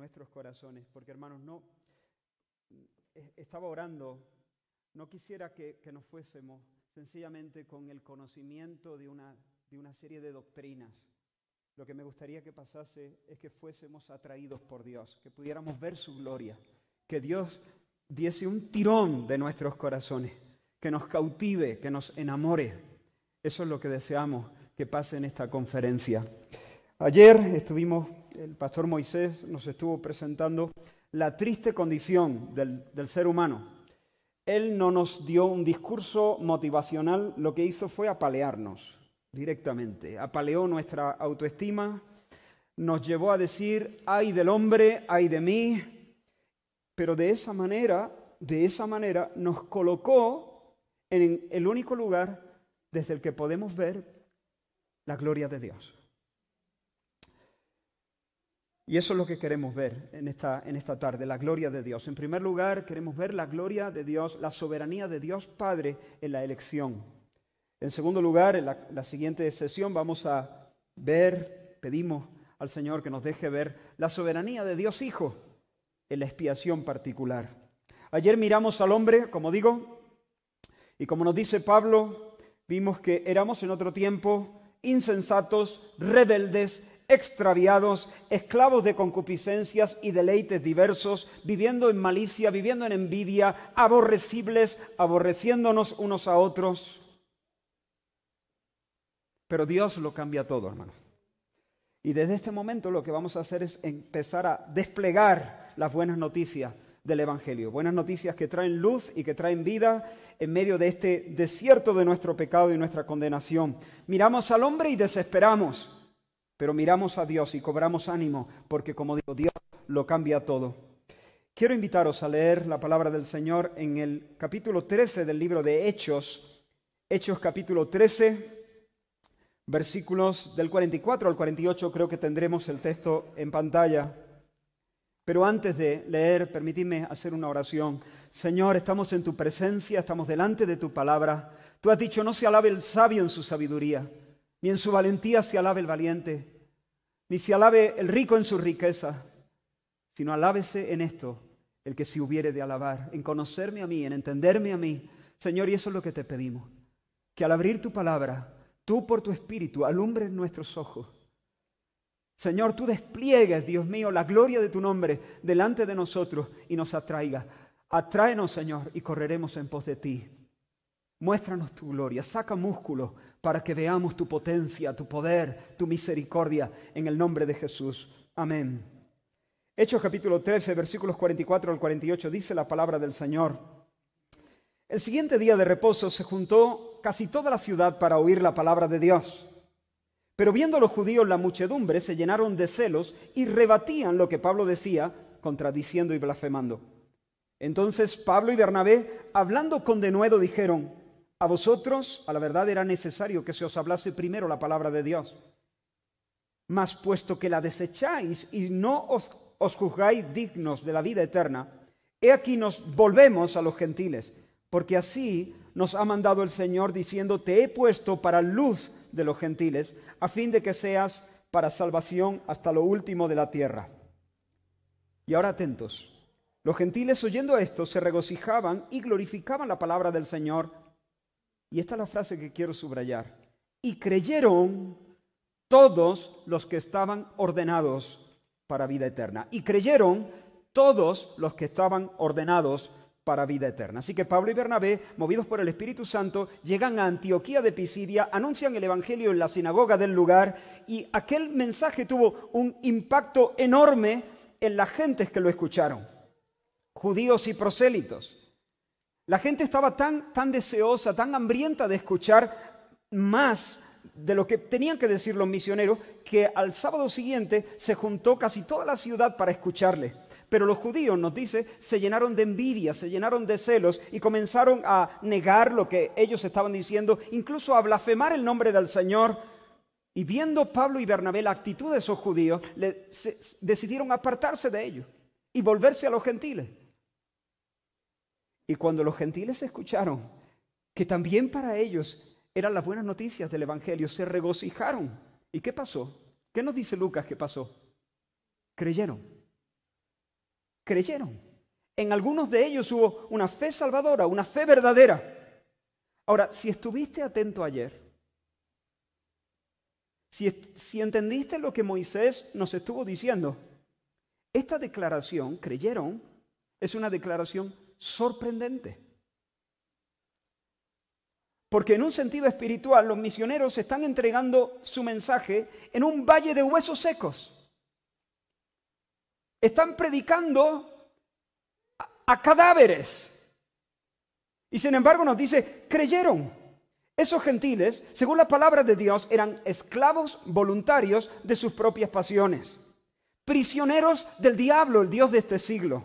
nuestros corazones, porque hermanos, no, estaba orando, no quisiera que, nos fuésemos sencillamente con el conocimiento de una, de una serie de doctrinas. Lo que me gustaría que pasase es que fuésemos atraídos por Dios, que pudiéramos ver su gloria, que Dios diese un tirón de nuestros corazones, que nos cautive, que nos enamore. Eso es lo que deseamos que pase en esta conferencia. Ayer estuvimos el pastor Moisés nos estuvo presentando la triste condición del, ser humano. Él no nos dio un discurso motivacional, lo que hizo fue apalearnos directamente, apaleó nuestra autoestima, nos llevó a decir, ay del hombre, ay de mí, pero de esa manera, de esa manera nos colocó en el único lugar desde el que podemos ver la gloria de Dios. Y eso es lo que queremos ver en esta, en esta tarde, la gloria de Dios. En primer lugar, queremos ver la gloria de Dios, la soberanía de Dios Padre en la elección. En segundo lugar, en la, la siguiente sesión vamos a ver, pedimos al Señor que nos deje ver la soberanía de Dios Hijo en la expiación particular. Ayer miramos al hombre, como digo, y como nos dice Pablo, vimos que éramos en otro tiempo insensatos, rebeldes, extraviados, esclavos de concupiscencias y deleites diversos, viviendo en malicia, viviendo en envidia, aborrecibles, aborreciéndonos unos a otros. Pero Dios lo cambia todo, hermano. Y desde este momento lo que vamos a hacer es empezar a desplegar las buenas noticias del Evangelio. Buenas noticias que traen luz y que traen vida en medio de este desierto de nuestro pecado y nuestra condenación. Miramos al hombre y desesperamos pero miramos a Dios y cobramos ánimo, porque como digo, Dios lo cambia todo. Quiero invitaros a leer la palabra del Señor en el capítulo 13 del libro de Hechos, Hechos capítulo 13, versículos del 44 al 48, creo que tendremos el texto en pantalla. Pero antes de leer, permitidme hacer una oración. Señor, estamos en tu presencia, estamos delante de tu palabra. Tú has dicho, no se alabe el sabio en su sabiduría ni en su valentía se alabe el valiente, ni se alabe el rico en su riqueza, sino alábese en esto el que se hubiere de alabar, en conocerme a mí, en entenderme a mí. Señor, y eso es lo que te pedimos, que al abrir tu palabra, tú por tu espíritu alumbres nuestros ojos. Señor, tú despliegues, Dios mío, la gloria de tu nombre delante de nosotros y nos atraiga. Atráenos, Señor, y correremos en pos de ti. Muéstranos tu gloria, saca músculo para que veamos tu potencia, tu poder, tu misericordia en el nombre de Jesús. Amén. Hechos capítulo 13, versículos 44 al 48 dice la palabra del Señor. El siguiente día de reposo se juntó casi toda la ciudad para oír la palabra de Dios. Pero viendo los judíos la muchedumbre, se llenaron de celos y rebatían lo que Pablo decía, contradiciendo y blasfemando. Entonces Pablo y Bernabé, hablando con denuedo, dijeron, a vosotros, a la verdad, era necesario que se os hablase primero la palabra de Dios. Mas puesto que la desecháis y no os, os juzgáis dignos de la vida eterna, he aquí nos volvemos a los gentiles, porque así nos ha mandado el Señor diciendo, te he puesto para luz de los gentiles, a fin de que seas para salvación hasta lo último de la tierra. Y ahora atentos, los gentiles oyendo esto se regocijaban y glorificaban la palabra del Señor y esta es la frase que quiero subrayar. Y creyeron todos los que estaban ordenados para vida eterna. Y creyeron todos los que estaban ordenados para vida eterna. Así que Pablo y Bernabé, movidos por el Espíritu Santo, llegan a Antioquía de Pisidia, anuncian el Evangelio en la sinagoga del lugar y aquel mensaje tuvo un impacto enorme en las gentes que lo escucharon, judíos y prosélitos. La gente estaba tan, tan deseosa, tan hambrienta de escuchar más de lo que tenían que decir los misioneros, que al sábado siguiente se juntó casi toda la ciudad para escucharle. Pero los judíos, nos dice, se llenaron de envidia, se llenaron de celos y comenzaron a negar lo que ellos estaban diciendo, incluso a blasfemar el nombre del Señor. Y viendo Pablo y Bernabé la actitud de esos judíos, decidieron apartarse de ellos y volverse a los gentiles. Y cuando los gentiles escucharon que también para ellos eran las buenas noticias del Evangelio, se regocijaron. ¿Y qué pasó? ¿Qué nos dice Lucas que pasó? Creyeron. Creyeron. En algunos de ellos hubo una fe salvadora, una fe verdadera. Ahora, si estuviste atento ayer, si, si, entendiste lo que Moisés nos estuvo diciendo, esta declaración, creyeron, es una declaración sorprendente. Porque en un sentido espiritual los misioneros están entregando su mensaje en un valle de huesos secos. Están predicando a, cadáveres. Y sin embargo nos dice, creyeron. Esos gentiles, según la palabra de Dios, eran esclavos voluntarios de sus propias pasiones, prisioneros del diablo, el Dios de este siglo.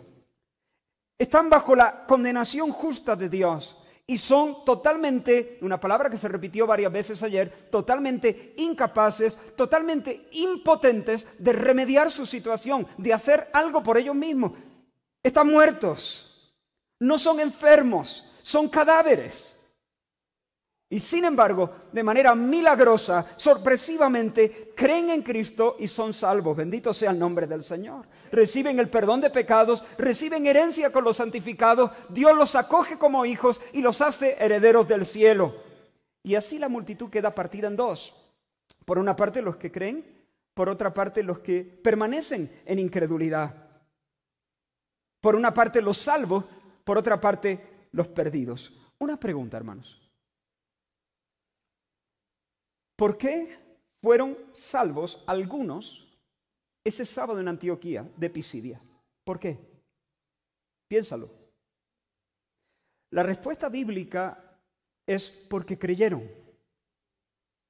Están bajo la condenación justa de Dios y son totalmente, una palabra que se repitió varias veces ayer, totalmente incapaces, totalmente impotentes de remediar su situación, de hacer algo por ellos mismos. Están muertos, no son enfermos, son cadáveres. Y sin embargo, de manera milagrosa, sorpresivamente, creen en Cristo y son salvos. Bendito sea el nombre del Señor. Reciben el perdón de pecados, reciben herencia con los santificados. Dios los acoge como hijos y los hace herederos del cielo. Y así la multitud queda partida en dos. Por una parte los que creen, por otra parte los que permanecen en incredulidad. Por una parte los salvos, por otra parte los perdidos. Una pregunta, hermanos. ¿Por qué fueron salvos algunos ese sábado en Antioquía de Pisidia? ¿Por qué? Piénsalo. La respuesta bíblica es porque creyeron.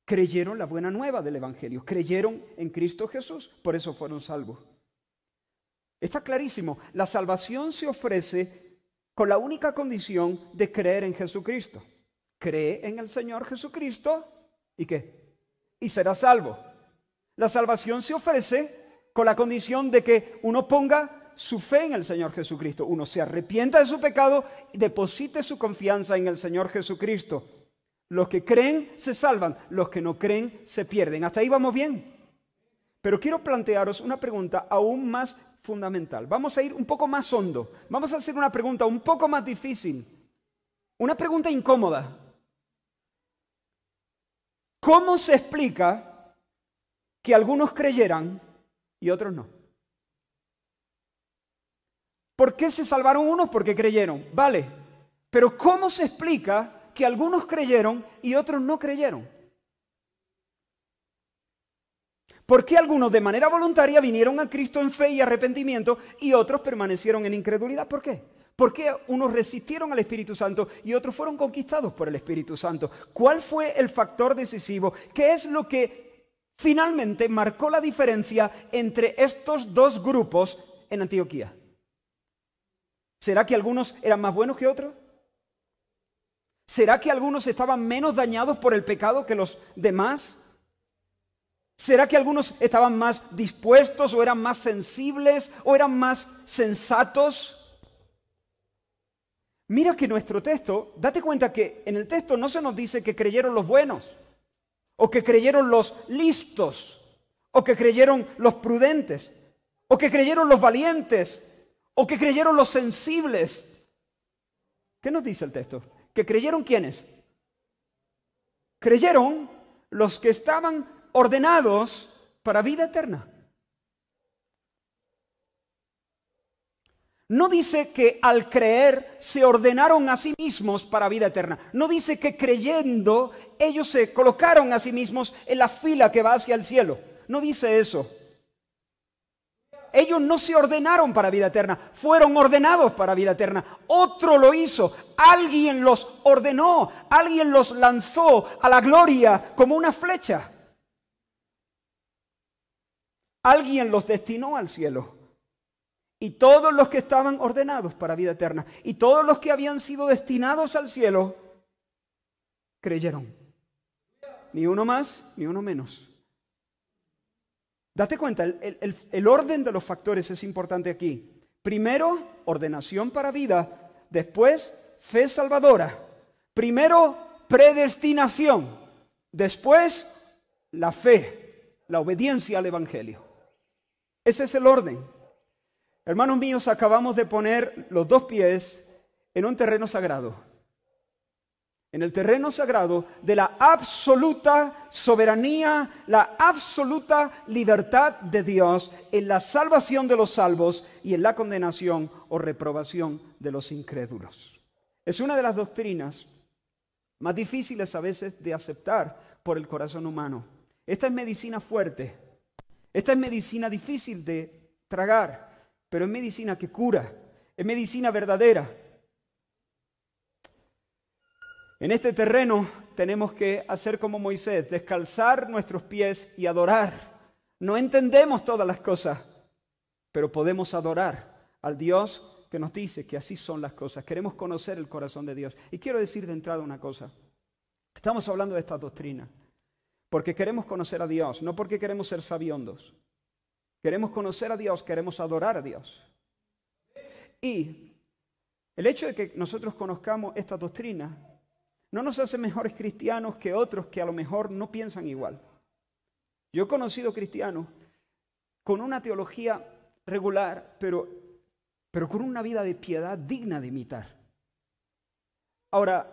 Creyeron la buena nueva del Evangelio, creyeron en Cristo Jesús, por eso fueron salvos. Está clarísimo, la salvación se ofrece con la única condición de creer en Jesucristo. Cree en el Señor Jesucristo ¿Y qué? Y será salvo. La salvación se ofrece con la condición de que uno ponga su fe en el Señor Jesucristo, uno se arrepienta de su pecado y deposite su confianza en el Señor Jesucristo. Los que creen se salvan, los que no creen se pierden. Hasta ahí vamos bien. Pero quiero plantearos una pregunta aún más fundamental. Vamos a ir un poco más hondo. Vamos a hacer una pregunta un poco más difícil. Una pregunta incómoda, ¿Cómo se explica que algunos creyeran y otros no? ¿Por qué se salvaron unos? Porque creyeron. Vale, pero ¿cómo se explica que algunos creyeron y otros no creyeron? ¿Por qué algunos de manera voluntaria vinieron a Cristo en fe y arrepentimiento y otros permanecieron en incredulidad? ¿Por qué? ¿Por qué unos resistieron al Espíritu Santo y otros fueron conquistados por el Espíritu Santo? ¿Cuál fue el factor decisivo? ¿Qué es lo que finalmente marcó la diferencia entre estos dos grupos en Antioquía? ¿Será que algunos eran más buenos que otros? ¿Será que algunos estaban menos dañados por el pecado que los demás? ¿Será que algunos estaban más dispuestos o eran más sensibles o eran más sensatos? Mira que nuestro texto, date cuenta que en el texto no se nos dice que creyeron los buenos, o que creyeron los listos, o que creyeron los prudentes, o que creyeron los valientes, o que creyeron los sensibles. ¿Qué nos dice el texto? ¿Que creyeron quiénes? Creyeron los que estaban ordenados para vida eterna. No dice que al creer se ordenaron a sí mismos para vida eterna. No dice que creyendo ellos se colocaron a sí mismos en la fila que va hacia el cielo. No dice eso. Ellos no se ordenaron para vida eterna, fueron ordenados para vida eterna. Otro lo hizo, alguien los ordenó, alguien los lanzó a la gloria como una flecha. Alguien los destinó al cielo y todos los que estaban ordenados para vida eterna y todos los que habían sido destinados al cielo creyeron. Ni uno más, ni uno menos. Date cuenta, el, el orden de los factores es importante aquí. Primero, ordenación para vida. Después, fe salvadora. Primero, predestinación. Después, la fe, la obediencia al Evangelio. Ese es el orden. Hermanos míos, acabamos de poner los dos pies en un terreno sagrado. En el terreno sagrado de la absoluta soberanía, la absoluta libertad de Dios en la salvación de los salvos y en la condenación o reprobación de los incrédulos. Es una de las doctrinas más difíciles a veces de aceptar por el corazón humano. Esta es medicina fuerte. Esta es medicina difícil de tragar pero es medicina que cura, es medicina verdadera. En este terreno tenemos que hacer como Moisés, descalzar nuestros pies y adorar. No entendemos todas las cosas, pero podemos adorar al Dios que nos dice que así son las cosas. Queremos conocer el corazón de Dios. Y quiero decir de entrada una cosa. Estamos hablando de esta doctrina porque queremos conocer a Dios, no porque queremos ser sabiondos. Queremos conocer a Dios, queremos adorar a Dios. Y el hecho de que nosotros conozcamos esta doctrina no nos hace mejores cristianos que otros que a lo mejor no piensan igual. Yo he conocido cristianos con una teología regular, pero, pero con una vida de piedad digna de imitar. Ahora,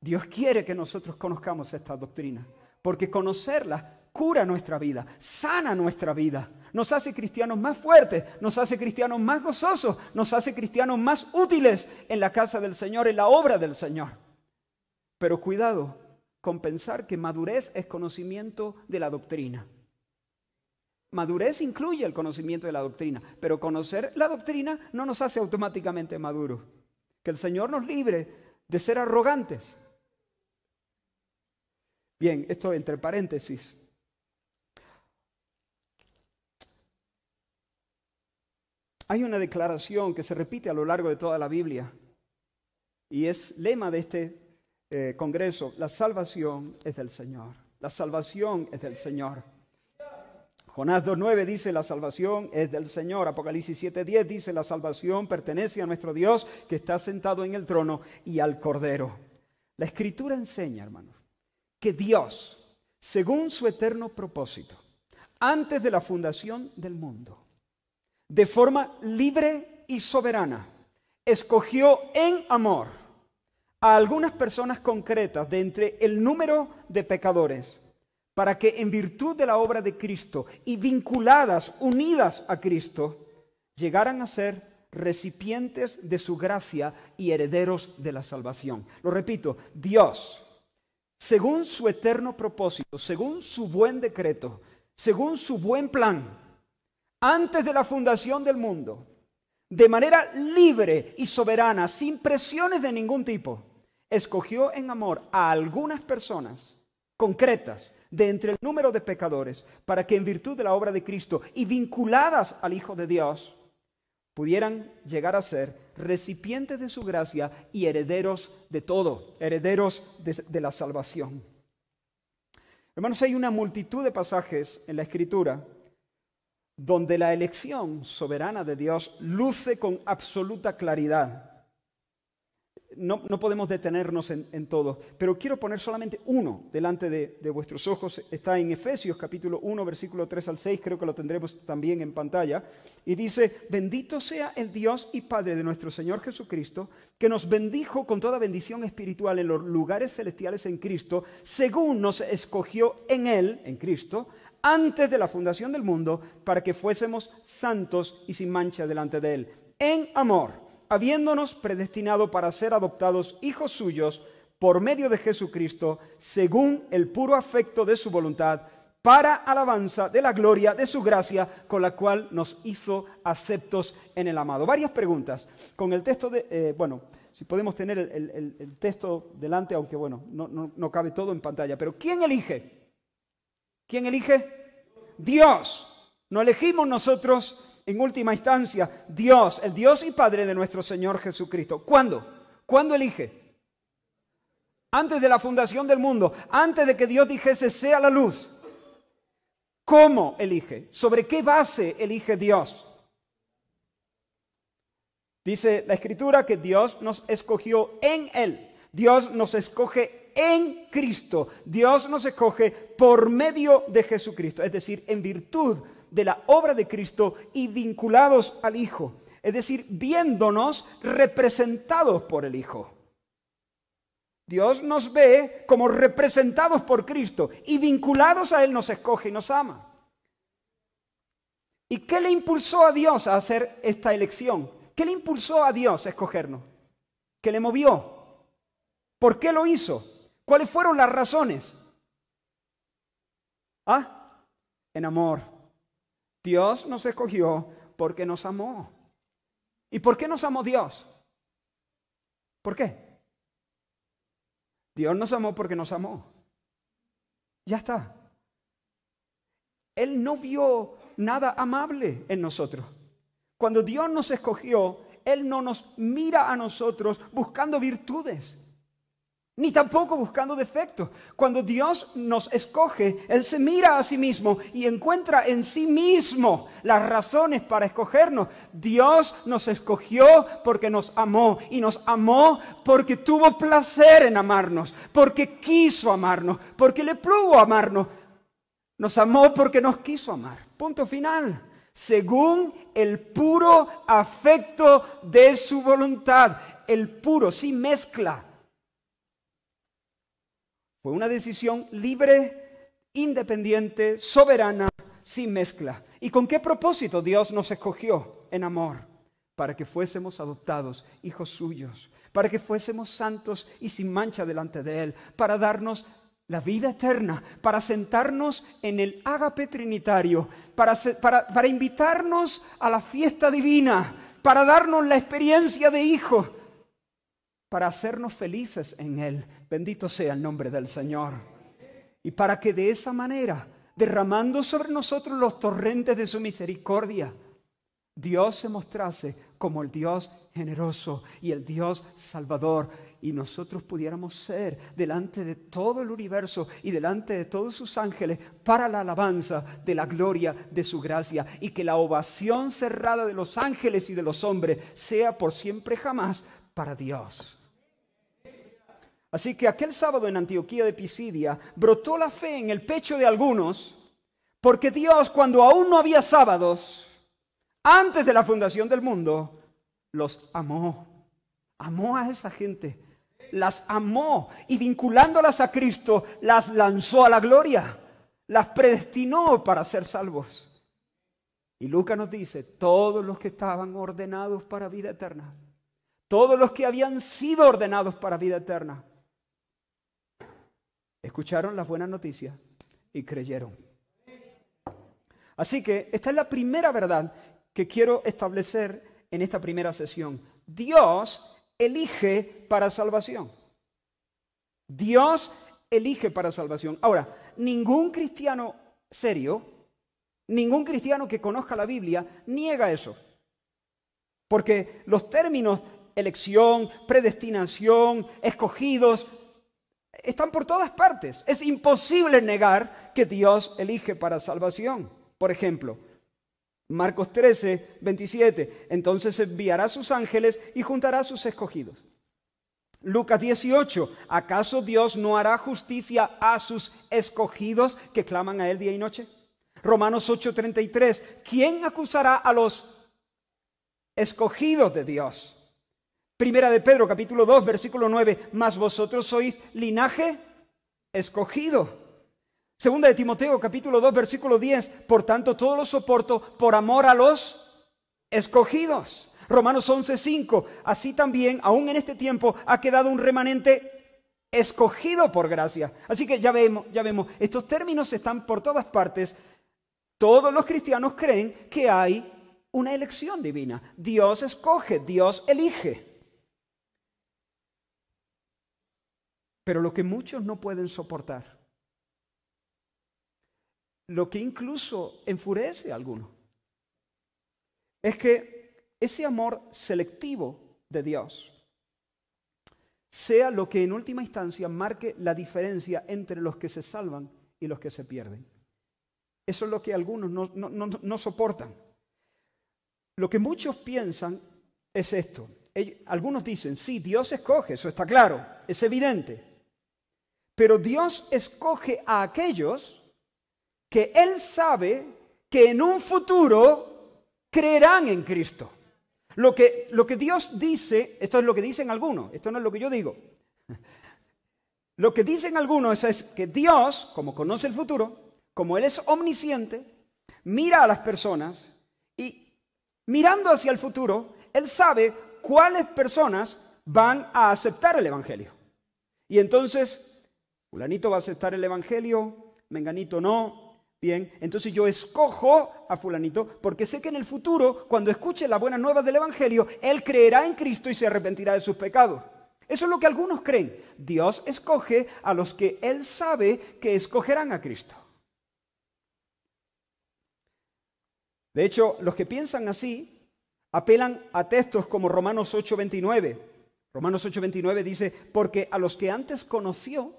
Dios quiere que nosotros conozcamos esta doctrina, porque conocerla cura nuestra vida, sana nuestra vida, nos hace cristianos más fuertes, nos hace cristianos más gozosos, nos hace cristianos más útiles en la casa del Señor, en la obra del Señor. Pero cuidado con pensar que madurez es conocimiento de la doctrina. Madurez incluye el conocimiento de la doctrina, pero conocer la doctrina no nos hace automáticamente maduros. Que el Señor nos libre de ser arrogantes. Bien, esto entre paréntesis. Hay una declaración que se repite a lo largo de toda la Biblia y es lema de este eh, Congreso, la salvación es del Señor, la salvación es del Señor. Jonás 2.9 dice, la salvación es del Señor. Apocalipsis 7.10 dice, la salvación pertenece a nuestro Dios que está sentado en el trono y al Cordero. La escritura enseña, hermanos, que Dios, según su eterno propósito, antes de la fundación del mundo, de forma libre y soberana, escogió en amor a algunas personas concretas de entre el número de pecadores, para que en virtud de la obra de Cristo y vinculadas, unidas a Cristo, llegaran a ser recipientes de su gracia y herederos de la salvación. Lo repito, Dios, según su eterno propósito, según su buen decreto, según su buen plan, antes de la fundación del mundo, de manera libre y soberana, sin presiones de ningún tipo, escogió en amor a algunas personas concretas de entre el número de pecadores, para que en virtud de la obra de Cristo y vinculadas al Hijo de Dios, pudieran llegar a ser recipientes de su gracia y herederos de todo, herederos de, la salvación. Hermanos, hay una multitud de pasajes en la Escritura donde la elección soberana de Dios luce con absoluta claridad. No, podemos detenernos en, todo, pero quiero poner solamente uno delante de, de vuestros ojos. Está en Efesios capítulo 1, versículo 3 al 6, creo que lo tendremos también en pantalla. Y dice, bendito sea el Dios y Padre de nuestro Señor Jesucristo, que nos bendijo con toda bendición espiritual en los lugares celestiales en Cristo, según nos escogió en Él, en Cristo antes de la fundación del mundo para que fuésemos santos y sin mancha delante de Él. En amor, habiéndonos predestinado para ser adoptados hijos suyos por medio de Jesucristo, según el puro afecto de su voluntad, para alabanza de la gloria de su gracia con la cual nos hizo aceptos en el amado. Varias preguntas. Con el texto de, eh, bueno, si podemos tener el, texto delante, aunque bueno, no, no cabe todo en pantalla, pero ¿quién elige? ¿Quién elige? Dios. No elegimos nosotros en última instancia. Dios, el Dios y Padre de nuestro Señor Jesucristo. ¿Cuándo? ¿Cuándo elige? Antes de la fundación del mundo, antes de que Dios dijese sea la luz. ¿Cómo elige? ¿Sobre qué base elige Dios? Dice la escritura que Dios nos escogió en Él. Dios nos escoge en Cristo. Dios nos escoge por medio de Jesucristo, es decir, en virtud de la obra de Cristo y vinculados al Hijo, es decir, viéndonos representados por el Hijo. Dios nos ve como representados por Cristo y vinculados a Él nos escoge y nos ama. ¿Y qué le impulsó a Dios a hacer esta elección? ¿Qué le impulsó a Dios a escogernos? ¿Qué le movió? ¿Por qué lo hizo? ¿Cuáles fueron las razones? Ah, en amor. Dios nos escogió porque nos amó. ¿Y por qué nos amó Dios? ¿Por qué? Dios nos amó porque nos amó. Ya está. Él no vio nada amable en nosotros. Cuando Dios nos escogió, Él no nos mira a nosotros buscando virtudes ni tampoco buscando defectos. Cuando Dios nos escoge, Él se mira a sí mismo y encuentra en sí mismo las razones para escogernos. Dios nos escogió porque nos amó y nos amó porque tuvo placer en amarnos, porque quiso amarnos, porque le plugo amarnos. Nos amó porque nos quiso amar. Punto final según el puro afecto de su voluntad. El puro, sin mezcla, fue una decisión libre, independiente, soberana, sin mezcla. ¿Y con qué propósito Dios nos escogió en amor? Para que fuésemos adoptados, hijos suyos, para que fuésemos santos y sin mancha delante de Él, para darnos la vida eterna, para sentarnos en el ágape trinitario, para, para, invitarnos a la fiesta divina, para darnos la experiencia de hijo, para hacernos felices en Él. Bendito sea el nombre del Señor. Y para que de esa manera, derramando sobre nosotros los torrentes de su misericordia, Dios se mostrase como el Dios generoso y el Dios salvador y nosotros pudiéramos ser delante de todo el universo y delante de todos sus ángeles para la alabanza de la gloria de su gracia y que la ovación cerrada de los ángeles y de los hombres sea por siempre jamás para Dios. Así que aquel sábado en Antioquía de Pisidia brotó la fe en el pecho de algunos, porque Dios cuando aún no había sábados, antes de la fundación del mundo, los amó. Amó a esa gente, las amó y vinculándolas a Cristo, las lanzó a la gloria, las predestinó para ser salvos. Y Lucas nos dice, todos los que estaban ordenados para vida eterna, todos los que habían sido ordenados para vida eterna, escucharon las buenas noticias y creyeron. Así que esta es la primera verdad que quiero establecer en esta primera sesión. Dios elige para salvación. Dios elige para salvación. Ahora, ningún cristiano serio, ningún cristiano que conozca la Biblia niega eso. Porque los términos elección, predestinación, escogidos, están por todas partes. Es imposible negar que Dios elige para salvación. Por ejemplo, Marcos 13, 27, entonces enviará sus ángeles y juntará a sus escogidos. Lucas 18, ¿acaso Dios no hará justicia a sus escogidos que claman a Él día y noche? Romanos 33. ¿quién acusará a los escogidos de Dios? Primera de Pedro, capítulo 2, versículo 9, mas vosotros sois linaje escogido. Segunda de Timoteo, capítulo 2, versículo 10, por tanto todo lo soporto por amor a los escogidos. Romanos 11, 5, así también, aún en este tiempo, ha quedado un remanente escogido por gracia. Así que ya vemos, ya vemos, estos términos están por todas partes. Todos los cristianos creen que hay una elección divina. Dios escoge, Dios elige. Pero lo que muchos no pueden soportar, lo que incluso enfurece a algunos, es que ese amor selectivo de Dios sea lo que en última instancia marque la diferencia entre los que se salvan y los que se pierden. Eso es lo que algunos no, soportan. Lo que muchos piensan es esto. algunos dicen, sí, Dios escoge, eso está claro, es evidente. Pero Dios escoge a aquellos que Él sabe que en un futuro creerán en Cristo. Lo que, lo que Dios dice, esto es lo que dicen algunos, esto no es lo que yo digo. Lo que dicen algunos es, es que Dios, como conoce el futuro, como Él es omnisciente, mira a las personas y mirando hacia el futuro, Él sabe cuáles personas van a aceptar el Evangelio. Y entonces Fulanito va a aceptar el Evangelio, Menganito no. Bien, entonces yo escojo a fulanito porque sé que en el futuro, cuando escuche las buenas nuevas del Evangelio, él creerá en Cristo y se arrepentirá de sus pecados. Eso es lo que algunos creen. Dios escoge a los que él sabe que escogerán a Cristo. De hecho, los que piensan así apelan a textos como Romanos 8:29. Romanos 8:29 dice, porque a los que antes conoció,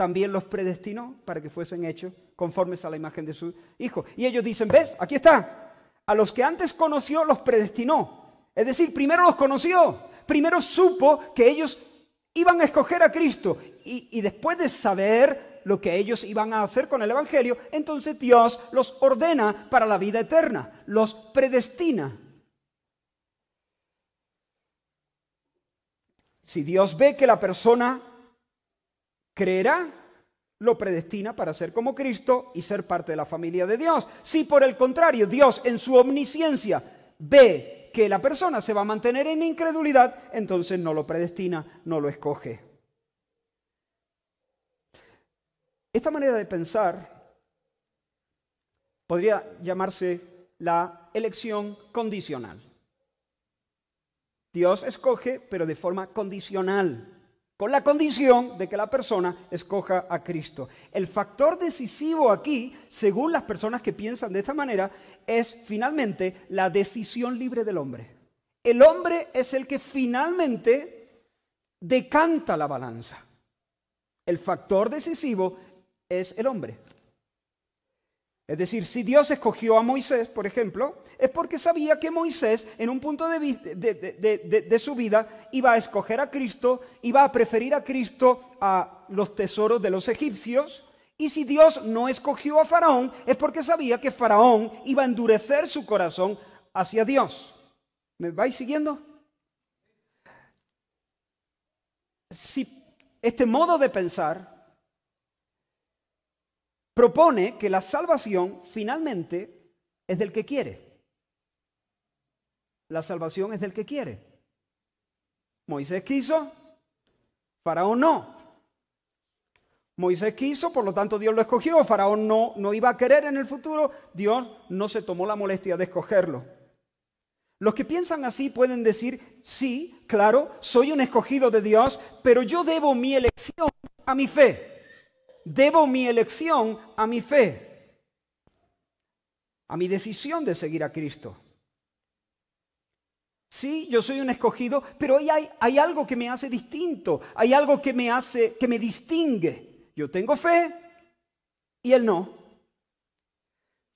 también los predestinó para que fuesen hechos conformes a la imagen de su Hijo. Y ellos dicen, ¿ves? Aquí está. A los que antes conoció, los predestinó. Es decir, primero los conoció, primero supo que ellos iban a escoger a Cristo. Y, después de saber lo que ellos iban a hacer con el Evangelio, entonces Dios los ordena para la vida eterna, los predestina. Si Dios ve que la persona creerá, lo predestina para ser como Cristo y ser parte de la familia de Dios. Si por el contrario Dios en su omnisciencia ve que la persona se va a mantener en incredulidad, entonces no lo predestina, no lo escoge. Esta manera de pensar podría llamarse la elección condicional. Dios escoge, pero de forma condicional con la condición de que la persona escoja a Cristo. El factor decisivo aquí, según las personas que piensan de esta manera, es finalmente la decisión libre del hombre. El hombre es el que finalmente decanta la balanza. El factor decisivo es el hombre. Es decir, si Dios escogió a Moisés, por ejemplo, es porque sabía que Moisés en un punto de, de, su vida iba a escoger a Cristo, iba a preferir a Cristo a los tesoros de los egipcios. Y si Dios no escogió a Faraón, es porque sabía que Faraón iba a endurecer su corazón hacia Dios. ¿Me vais siguiendo? Si este modo de pensar propone que la salvación finalmente es del que quiere. La salvación es del que quiere. Moisés quiso, Faraón no. Moisés quiso, por lo tanto Dios lo escogió, Faraón no, no iba a querer en el futuro, Dios no se tomó la molestia de escogerlo. Los que piensan así pueden decir, sí, claro, soy un escogido de Dios, pero yo debo mi elección a mi fe. Debo mi elección a mi fe, a mi decisión de seguir a Cristo. Sí, yo soy un escogido, pero hay, hay, algo que me hace distinto, hay algo que me hace, que me distingue. Yo tengo fe y él no.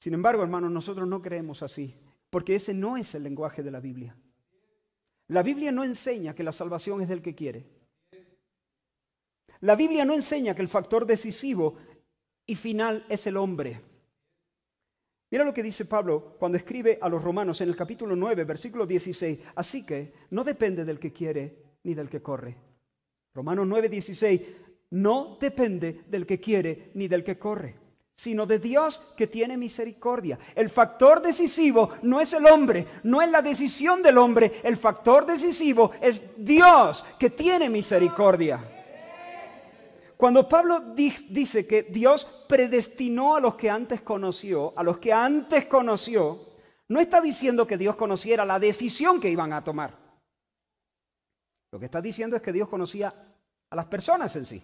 Sin embargo, hermanos, nosotros no creemos así, porque ese no es el lenguaje de la Biblia. La Biblia no enseña que la salvación es del que quiere. La Biblia no enseña que el factor decisivo y final es el hombre. Mira lo que dice Pablo cuando escribe a los romanos en el capítulo 9, versículo 16. Así que no depende del que quiere ni del que corre. Romanos 9, 16. No depende del que quiere ni del que corre, sino de Dios que tiene misericordia. El factor decisivo no es el hombre, no es la decisión del hombre. El factor decisivo es Dios que tiene misericordia cuando Pablo dice que Dios predestinó a los que antes conoció, a los que antes conoció, no está diciendo que Dios conociera la decisión que iban a tomar. Lo que está diciendo es que Dios conocía a las personas en sí.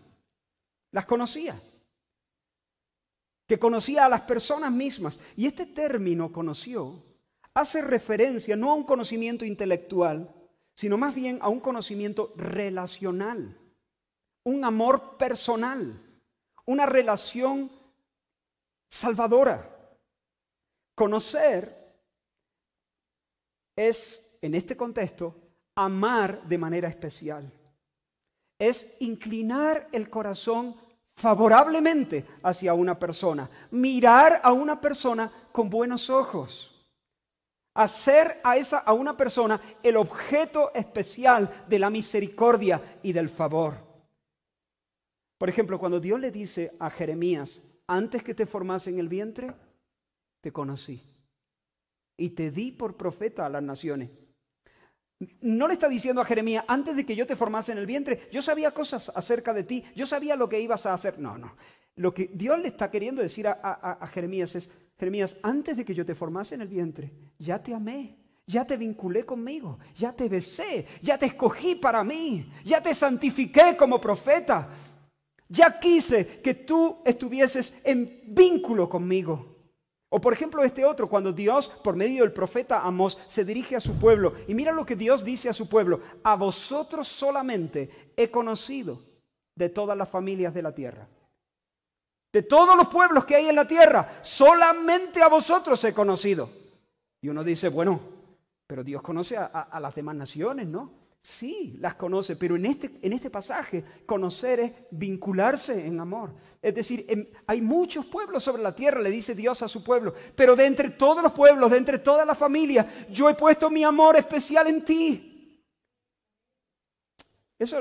Las conocía. Que conocía a las personas mismas. Y este término conoció hace referencia no a un conocimiento intelectual, sino más bien a un conocimiento relacional un amor personal, una relación salvadora. Conocer es, en este contexto, amar de manera especial. Es inclinar el corazón favorablemente hacia una persona, mirar a una persona con buenos ojos, hacer a, esa, a una persona el objeto especial de la misericordia y del favor. Por ejemplo, cuando Dios le dice a Jeremías, antes que te formase en el vientre, te conocí y te di por profeta a las naciones. No le está diciendo a Jeremías, antes de que yo te formase en el vientre, yo sabía cosas acerca de ti, yo sabía lo que ibas a hacer. No, no. Lo que Dios le está queriendo decir a, Jeremías es, Jeremías, antes de que yo te formase en el vientre, ya te amé, ya te vinculé conmigo, ya te besé, ya te escogí para mí, ya te santifiqué como profeta, ya quise que tú estuvieses en vínculo conmigo. O por ejemplo este otro, cuando Dios, por medio del profeta Amós, se dirige a su pueblo. Y mira lo que Dios dice a su pueblo. A vosotros solamente he conocido de todas las familias de la tierra. De todos los pueblos que hay en la tierra, solamente a vosotros he conocido. Y uno dice, bueno, pero Dios conoce a, a las demás naciones, ¿no? Sí, las conoce, pero en este, en este pasaje conocer es vincularse en amor. Es decir, em, hay muchos pueblos sobre la tierra, le dice Dios a su pueblo, pero de entre todos los pueblos, de entre toda la familia, yo he puesto mi amor especial en ti. Eso,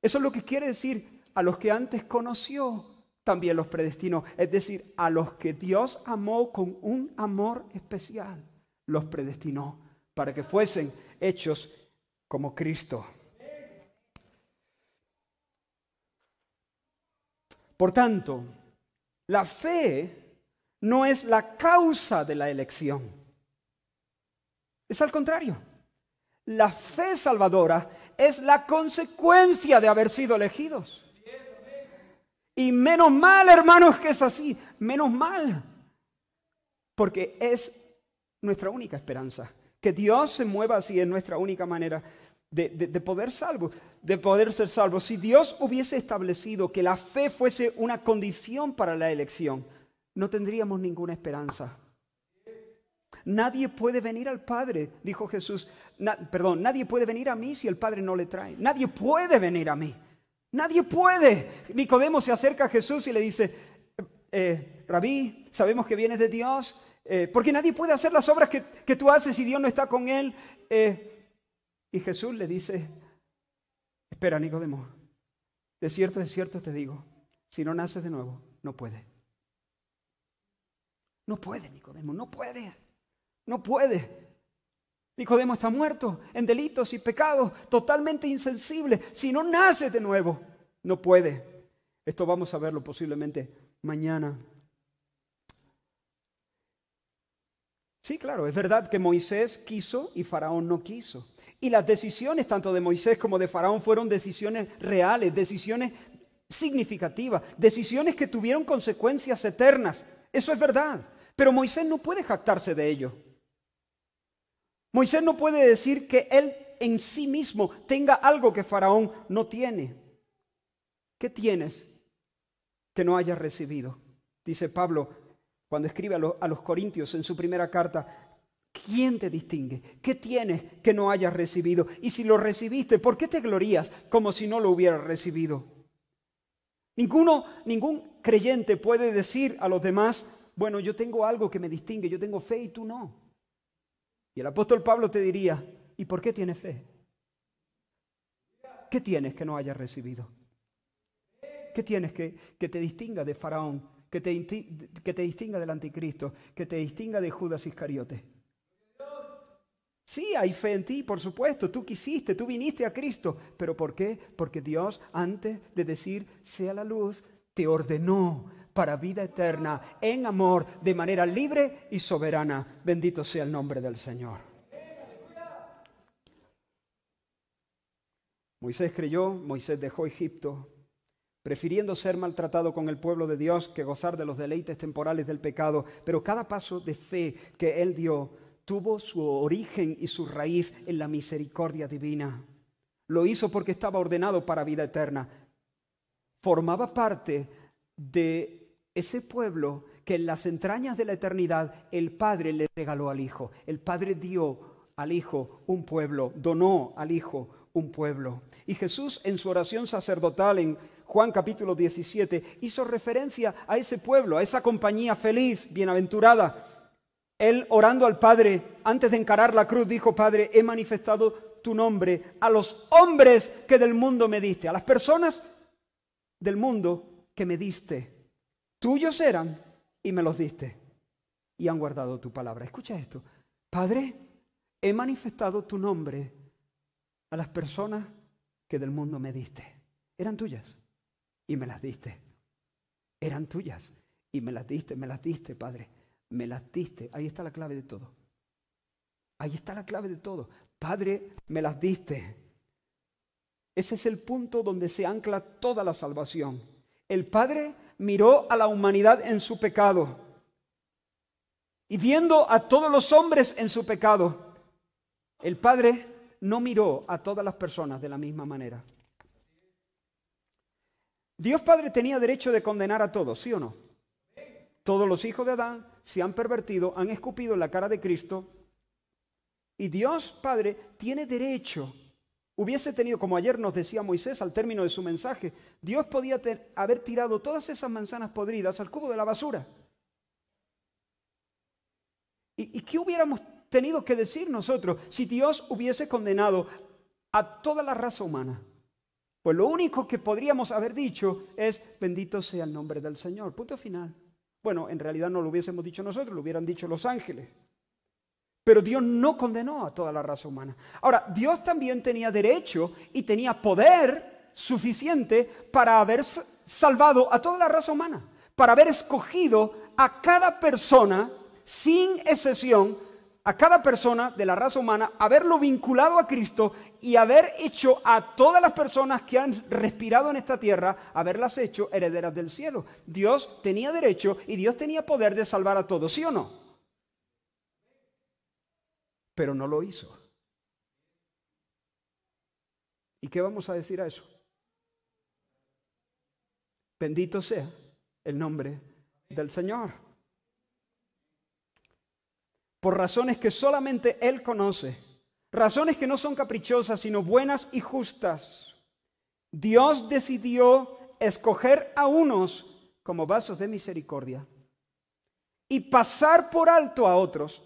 eso es lo que quiere decir a los que antes conoció, también los predestinó. Es decir, a los que Dios amó con un amor especial, los predestinó para que fuesen hechos como Cristo. Por tanto, la fe no es la causa de la elección. Es al contrario. La fe salvadora es la consecuencia de haber sido elegidos. Y menos mal, hermanos, que es así. Menos mal. Porque es nuestra única esperanza. Que Dios se mueva así en nuestra única manera de, poder salvo, de poder ser salvo. Si Dios hubiese establecido que la fe fuese una condición para la elección, no tendríamos ninguna esperanza. Nadie puede venir al Padre, dijo Jesús. perdón, nadie puede venir a mí si el Padre no le trae. Nadie puede venir a mí. Nadie puede. Nicodemo se acerca a Jesús y le dice, eh, eh, Rabí, sabemos que vienes de Dios, eh, porque nadie puede hacer las obras que, tú haces si Dios no está con él. Eh, y Jesús le dice, espera Nicodemo, de cierto, de cierto te digo, si no naces de nuevo, no puede. No puede, Nicodemo, no puede. No puede. Nicodemo está muerto en delitos y pecados, totalmente insensible. Si no naces de nuevo, no puede. Esto vamos a verlo posiblemente mañana. Sí, claro, es verdad que Moisés quiso y Faraón no quiso. Y las decisiones tanto de Moisés como de Faraón fueron decisiones reales, decisiones significativas, decisiones que tuvieron consecuencias eternas. Eso es verdad. Pero Moisés no puede jactarse de ello. Moisés no puede decir que él en sí mismo tenga algo que Faraón no tiene. ¿Qué tienes que no hayas recibido? Dice Pablo, cuando escribe a los, Corintios en su primera carta, ¿Quién te distingue? ¿Qué tienes que no hayas recibido? Y si lo recibiste, ¿por qué te glorías como si no lo hubieras recibido? Ninguno, ningún creyente puede decir a los demás, bueno, yo tengo algo que me distingue, yo tengo fe y tú no. Y el apóstol Pablo te diría, ¿y por qué tienes fe? ¿Qué tienes que no hayas recibido? ¿Qué tienes que, que te distinga de Faraón que te, distinga del anticristo, que te distinga de Judas Iscariote. Sí, hay fe en ti, por supuesto, tú quisiste, tú viniste a Cristo, pero ¿por qué? Porque Dios, antes de decir, sea la luz, te ordenó para vida eterna, en amor, de manera libre y soberana. Bendito sea el nombre del Señor. Moisés creyó, Moisés dejó Egipto, prefiriendo ser maltratado con el pueblo de Dios que gozar de los deleites temporales del pecado. Pero cada paso de fe que él dio tuvo su origen y su raíz en la misericordia divina. Lo hizo porque estaba ordenado para vida eterna. Formaba parte de ese pueblo que en las entrañas de la eternidad el Padre le regaló al Hijo. El Padre dio al Hijo un pueblo, donó al Hijo un pueblo. Y Jesús en su oración sacerdotal en Juan capítulo 17, hizo referencia a ese pueblo, a esa compañía feliz, bienaventurada. Él orando al Padre, antes de encarar la cruz, dijo, Padre, he manifestado tu nombre a los hombres que del mundo me diste, a las personas del mundo que me diste. Tuyos eran y me los diste. Y han guardado tu palabra. Escucha esto. Padre, he manifestado tu nombre a las personas que del mundo me diste. Eran tuyas y me las diste. Eran tuyas y me las diste, me las diste, Padre. Me las diste. Ahí está la clave de todo. Ahí está la clave de todo. Padre, me las diste. Ese es el punto donde se ancla toda la salvación. El Padre miró a la humanidad en su pecado y viendo a todos los hombres en su pecado, el Padre no miró a todas las personas de la misma manera. Dios Padre tenía derecho de condenar a todos, ¿sí o no? Todos los hijos de Adán se han pervertido, han escupido en la cara de Cristo. Y Dios Padre tiene derecho. Hubiese tenido, como ayer nos decía Moisés al término de su mensaje, Dios podía haber tirado todas esas manzanas podridas al cubo de la basura. ¿Y qué hubiéramos tenido que decir nosotros si Dios hubiese condenado a toda la raza humana? Pues lo único que podríamos haber dicho es, bendito sea el nombre del Señor. Punto final. Bueno, en realidad no lo hubiésemos dicho nosotros, lo hubieran dicho los ángeles. Pero Dios no condenó a toda la raza humana. Ahora, Dios también tenía derecho y tenía poder suficiente para haber salvado a toda la raza humana, para haber escogido a cada persona, sin excepción, a cada persona de la raza humana, haberlo vinculado a Cristo y haber hecho a todas las personas que han respirado en esta tierra, haberlas hecho herederas del cielo. Dios tenía derecho y Dios tenía poder de salvar a todos, ¿sí o no? Pero no lo hizo. ¿Y qué vamos a decir a eso? Bendito sea el nombre del Señor por razones que solamente Él conoce, razones que no son caprichosas, sino buenas y justas. Dios decidió escoger a unos como vasos de misericordia y pasar por alto a otros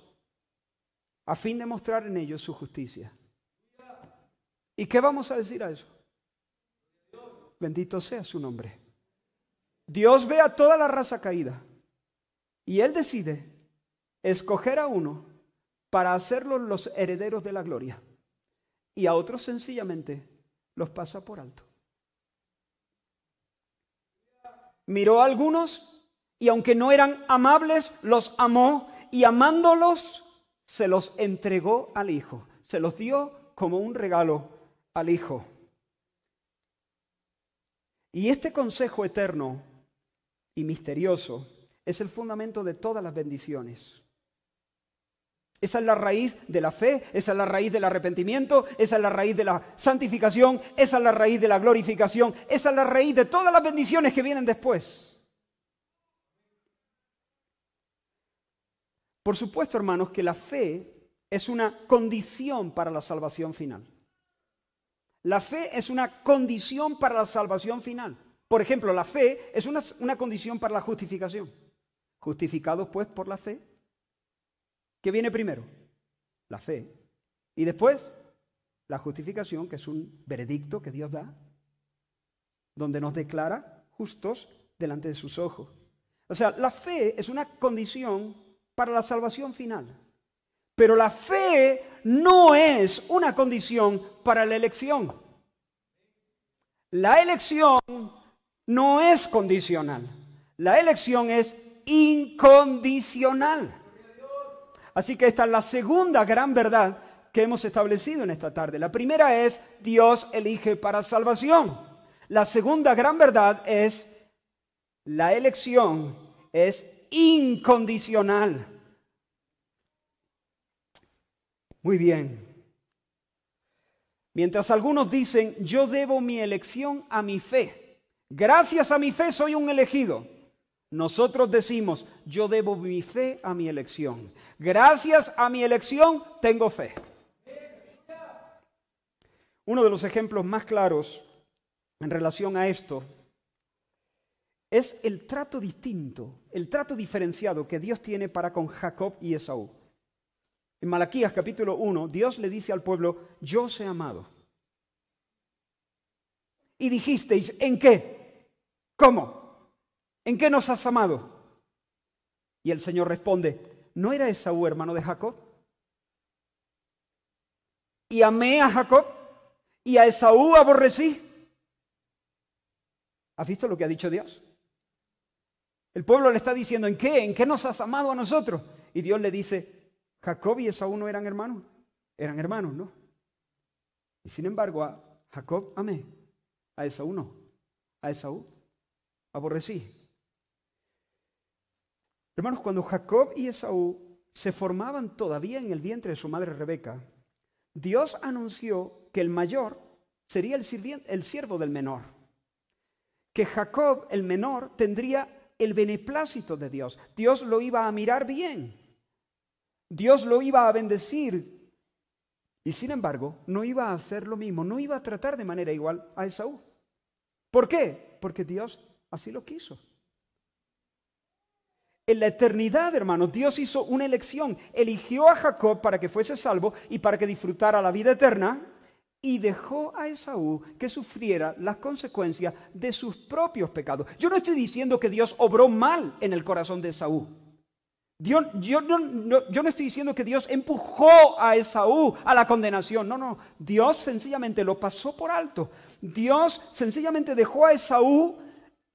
a fin de mostrar en ellos su justicia. ¿Y qué vamos a decir a eso? Bendito sea su nombre. Dios ve a toda la raza caída y Él decide escoger a uno para hacerlos los herederos de la gloria y a otros sencillamente los pasa por alto. Miró a algunos y aunque no eran amables, los amó y amándolos se los entregó al Hijo, se los dio como un regalo al Hijo. Y este consejo eterno y misterioso es el fundamento de todas las bendiciones. Esa es la raíz de la fe, esa es la raíz del arrepentimiento, esa es la raíz de la santificación, esa es la raíz de la glorificación, esa es la raíz de todas las bendiciones que vienen después. Por supuesto, hermanos, que la fe es una condición para la salvación final. La fe es una condición para la salvación final. Por ejemplo, la fe es una, una condición para la justificación. Justificados pues por la fe, ¿Qué viene primero? La fe. Y después, la justificación, que es un veredicto que Dios da, donde nos declara justos delante de sus ojos. O sea, la fe es una condición para la salvación final. Pero la fe no es una condición para la elección. La elección no es condicional. La elección es incondicional. Así que esta es la segunda gran verdad que hemos establecido en esta tarde. La primera es Dios elige para salvación. La segunda gran verdad es la elección es incondicional. Muy bien. Mientras algunos dicen, yo debo mi elección a mi fe. Gracias a mi fe soy un elegido. Nosotros decimos, yo debo mi fe a mi elección. Gracias a mi elección tengo fe. Uno de los ejemplos más claros en relación a esto es el trato distinto, el trato diferenciado que Dios tiene para con Jacob y Esaú. En Malaquías capítulo 1, Dios le dice al pueblo, yo os he amado. Y dijisteis, ¿en qué? ¿Cómo? ¿En qué nos has amado? Y el Señor responde, ¿no era Esaú hermano de Jacob? Y amé a Jacob y a Esaú aborrecí. ¿Has visto lo que ha dicho Dios? El pueblo le está diciendo, ¿en qué? ¿En qué nos has amado a nosotros? Y Dios le dice, Jacob y Esaú no eran hermanos, eran hermanos, ¿no? Y sin embargo, a Jacob amé, a Esaú no, a Esaú aborrecí. Hermanos, cuando Jacob y Esaú se formaban todavía en el vientre de su madre Rebeca, Dios anunció que el mayor sería el, siervo del menor, que Jacob, el menor, tendría el beneplácito de Dios. Dios lo iba a mirar bien, Dios lo iba a bendecir, y sin embargo, no iba a hacer lo mismo, no iba a tratar de manera igual a Esaú. ¿Por qué? Porque Dios así lo quiso. En la eternidad, hermano, Dios hizo una elección, eligió a Jacob para que fuese salvo y para que disfrutara la vida eterna, y dejó a Esaú que sufriera las consecuencias de sus propios pecados. Yo no estoy diciendo que Dios obró mal en el corazón de Esaú. yo no estoy diciendo que Dios empujó a Esaú a la condenación. No, no. Dios sencillamente lo pasó por alto. Dios sencillamente dejó a Esaú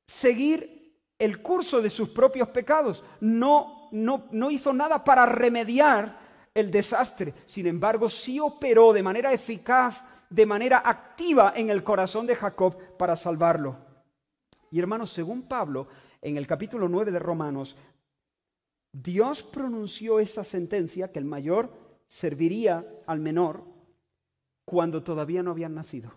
seguir el curso de sus propios pecados. No, hizo nada para remediar el desastre. Sin embargo, sí operó de manera eficaz, de manera activa en el corazón de Jacob para salvarlo. Y hermanos, según Pablo, en el capítulo 9 de Romanos, Dios pronunció esa sentencia que el mayor serviría al menor cuando todavía no habían nacido.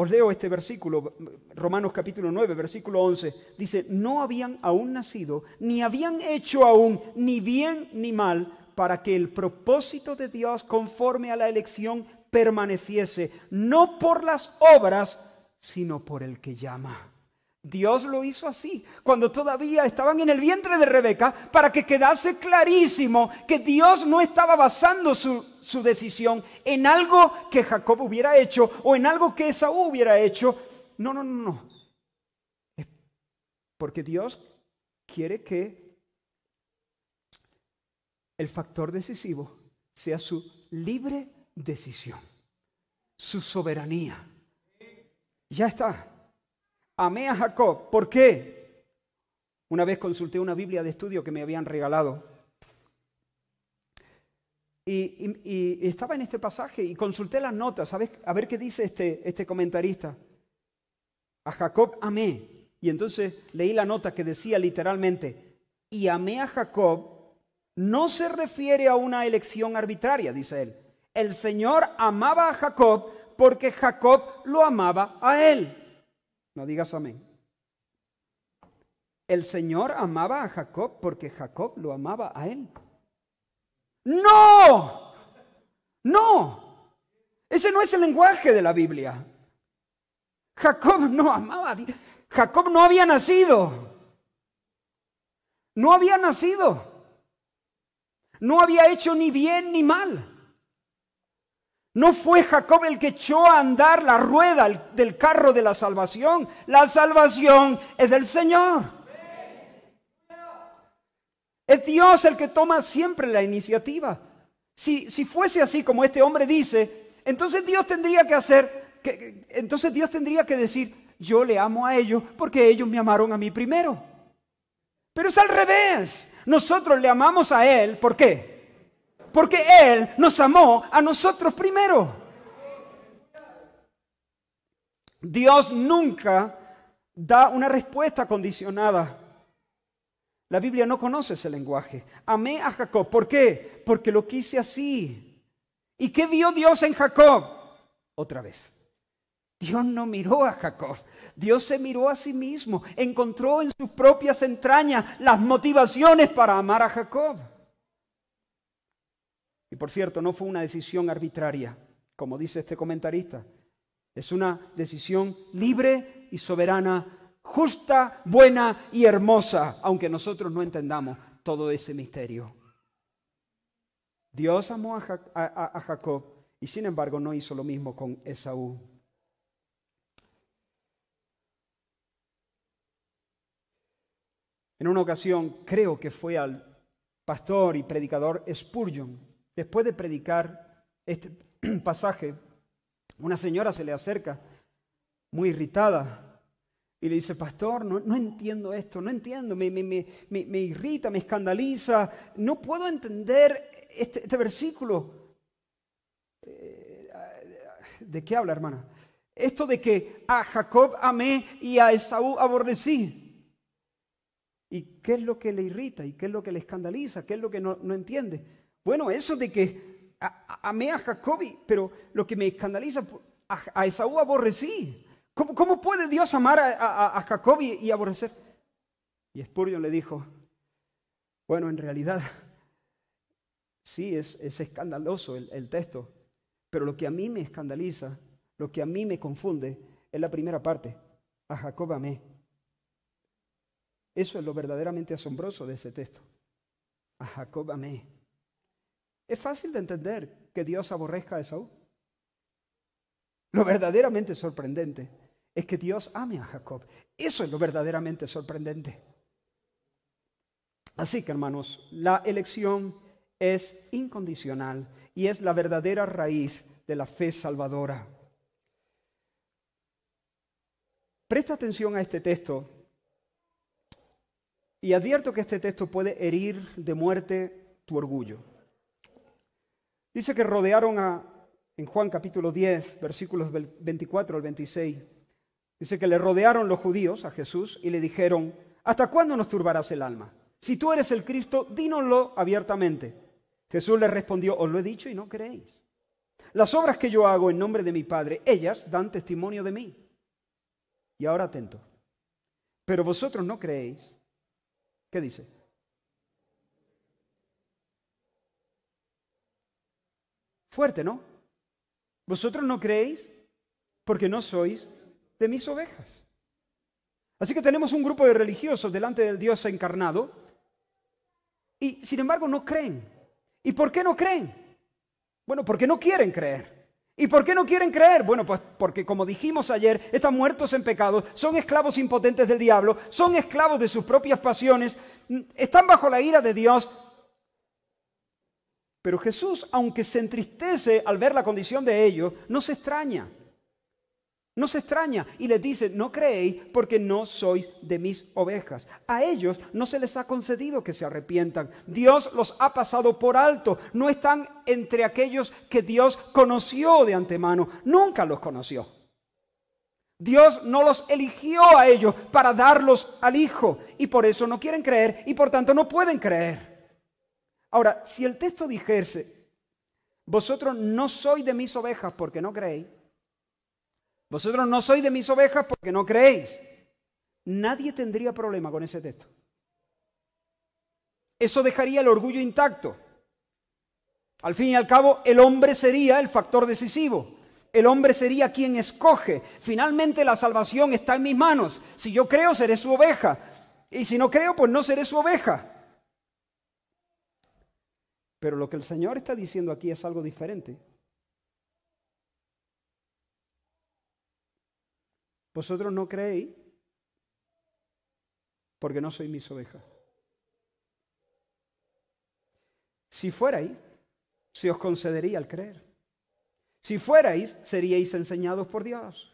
Os leo este versículo, Romanos capítulo 9, versículo 11. Dice, no habían aún nacido, ni habían hecho aún ni bien ni mal, para que el propósito de Dios conforme a la elección permaneciese, no por las obras, sino por el que llama. Dios lo hizo así, cuando todavía estaban en el vientre de Rebeca, para que quedase clarísimo que Dios no estaba basando su su decisión en algo que Jacob hubiera hecho o en algo que Esaú hubiera hecho. No, no, no, no. porque Dios quiere que el factor decisivo sea su libre decisión, su soberanía. Ya está. Amé a Jacob. ¿Por qué? Una vez consulté una Biblia de estudio que me habían regalado y, estaba en este pasaje y consulté las notas, ¿sabes? a ver qué dice este, este comentarista. A Jacob amé. Y entonces leí la nota que decía literalmente, y amé a Jacob no se refiere a una elección arbitraria, dice él. El Señor amaba a Jacob porque Jacob lo amaba a él. No digas amén. El Señor amaba a Jacob porque Jacob lo amaba a él. No, no, ese no es el lenguaje de la Biblia. Jacob no amaba a Dios. Jacob no había nacido. No había nacido. No había hecho ni bien ni mal. No fue Jacob el que echó a andar la rueda del carro de la salvación. La salvación es del Señor. Es Dios el que toma siempre la iniciativa. Si, fuese así como este hombre dice, entonces Dios tendría que hacer, entonces Dios tendría que decir, yo le amo a ellos porque ellos me amaron a mí primero. Pero es al revés. Nosotros le amamos a Él, ¿por qué? Porque Él nos amó a nosotros primero. Dios nunca da una respuesta condicionada. La Biblia no conoce ese lenguaje. Amé a Jacob. ¿Por qué? Porque lo quise así. ¿Y qué vio Dios en Jacob? Otra vez. Dios no miró a Jacob, Dios se miró a sí mismo, encontró en sus propias entrañas las motivaciones para amar a Jacob. Y por cierto, no fue una decisión arbitraria, como dice este comentarista, es una decisión libre y soberana justa, buena y hermosa, aunque nosotros no entendamos todo ese misterio. Dios amó a, Jacob y sin embargo no hizo lo mismo con Esaú. En una ocasión, creo que fue al pastor y predicador Spurgeon, después de predicar este pasaje, una señora se le acerca muy irritada y le dice, pastor, no, no entiendo esto, no entiendo, me, me, me, me, irrita, me escandaliza, no puedo entender este, este versículo. Eh, ¿De qué habla, hermana? Esto de que a Jacob amé y a Esaú aborrecí. ¿Y qué es lo que le irrita? ¿Y qué es lo que le escandaliza? ¿Qué es lo que no, no entiende? Bueno, eso de que a, amé a Jacob, pero lo que me escandaliza, a, a Esaú aborrecí. ¿Cómo, puede Dios amar a, Jacob y, aborrecer? Y Spurgeon le dijo, bueno, en realidad sí, es, escandaloso el, texto, pero lo que a mí me escandaliza, lo que a mí me confunde, es la primera parte, a Jacob amé. Eso es lo verdaderamente asombroso de ese texto. A Jacob amé. Es fácil de entender que Dios aborrezca a Esaú. Lo verdaderamente sorprendente es que Dios ame a Jacob. Eso es lo verdaderamente sorprendente. Así que hermanos, la elección es incondicional y es la verdadera raíz de la fe salvadora. Presta atención a este texto y advierto que este texto puede herir de muerte tu orgullo. Dice que rodearon a, en Juan capítulo 10, versículos 24 al 26, Dice que le rodearon los judíos a Jesús y le dijeron, ¿hasta cuándo nos turbarás el alma? Si tú eres el Cristo, dínoslo abiertamente. Jesús le respondió, os lo he dicho y no creéis. Las obras que yo hago en nombre de mi Padre, ellas dan testimonio de mí. Y ahora atento. Pero vosotros no creéis. ¿Qué dice? Fuerte, ¿no? Vosotros no creéis porque no sois de mis ovejas. Así que tenemos un grupo de religiosos delante del Dios encarnado y sin embargo no creen. ¿Y por qué no creen? Bueno, porque no quieren creer. ¿Y por qué no quieren creer? Bueno, pues porque como dijimos ayer, están muertos en pecado, son esclavos impotentes del diablo, son esclavos de sus propias pasiones, están bajo la ira de Dios. Pero Jesús, aunque se entristece al ver la condición de ellos, no se extraña. No se extraña y les dice, no creéis porque no sois de mis ovejas. A ellos no se les ha concedido que se arrepientan. Dios los ha pasado por alto. No están entre aquellos que Dios conoció de antemano. Nunca los conoció. Dios no los eligió a ellos para darlos al Hijo. Y por eso no quieren creer y por tanto no pueden creer. Ahora, si el texto dijese, vosotros no sois de mis ovejas porque no creéis, vosotros no sois de mis ovejas porque no creéis. Nadie tendría problema con ese texto. Eso dejaría el orgullo intacto. Al fin y al cabo, el hombre sería el factor decisivo. El hombre sería quien escoge. Finalmente la salvación está en mis manos. Si yo creo, seré su oveja. Y si no creo, pues no seré su oveja. Pero lo que el Señor está diciendo aquí es algo diferente. Vosotros no creéis porque no sois mis ovejas. Si fuerais, se os concedería el creer. Si fuerais, seríais enseñados por Dios.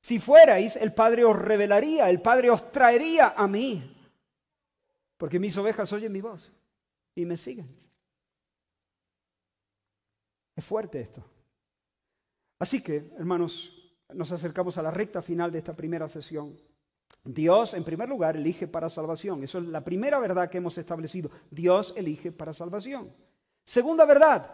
Si fuerais, el Padre os revelaría, el Padre os traería a mí. Porque mis ovejas oyen mi voz y me siguen. Es fuerte esto. Así que, hermanos, nos acercamos a la recta final de esta primera sesión. Dios, en primer lugar, elige para salvación. Eso es la primera verdad que hemos establecido. Dios elige para salvación. Segunda verdad,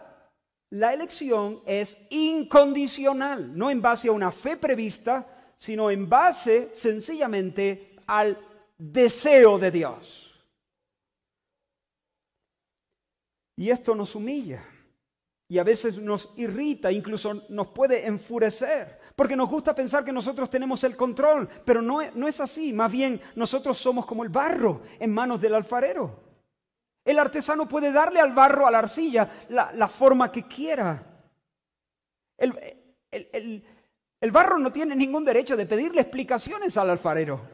la elección es incondicional, no en base a una fe prevista, sino en base sencillamente al deseo de Dios. Y esto nos humilla y a veces nos irrita, incluso nos puede enfurecer porque nos gusta pensar que nosotros tenemos el control, pero no, no es así, más bien nosotros somos como el barro en manos del alfarero. El artesano puede darle al barro, a la arcilla, la, forma que quiera. El, el barro no tiene ningún derecho de pedirle explicaciones al alfarero.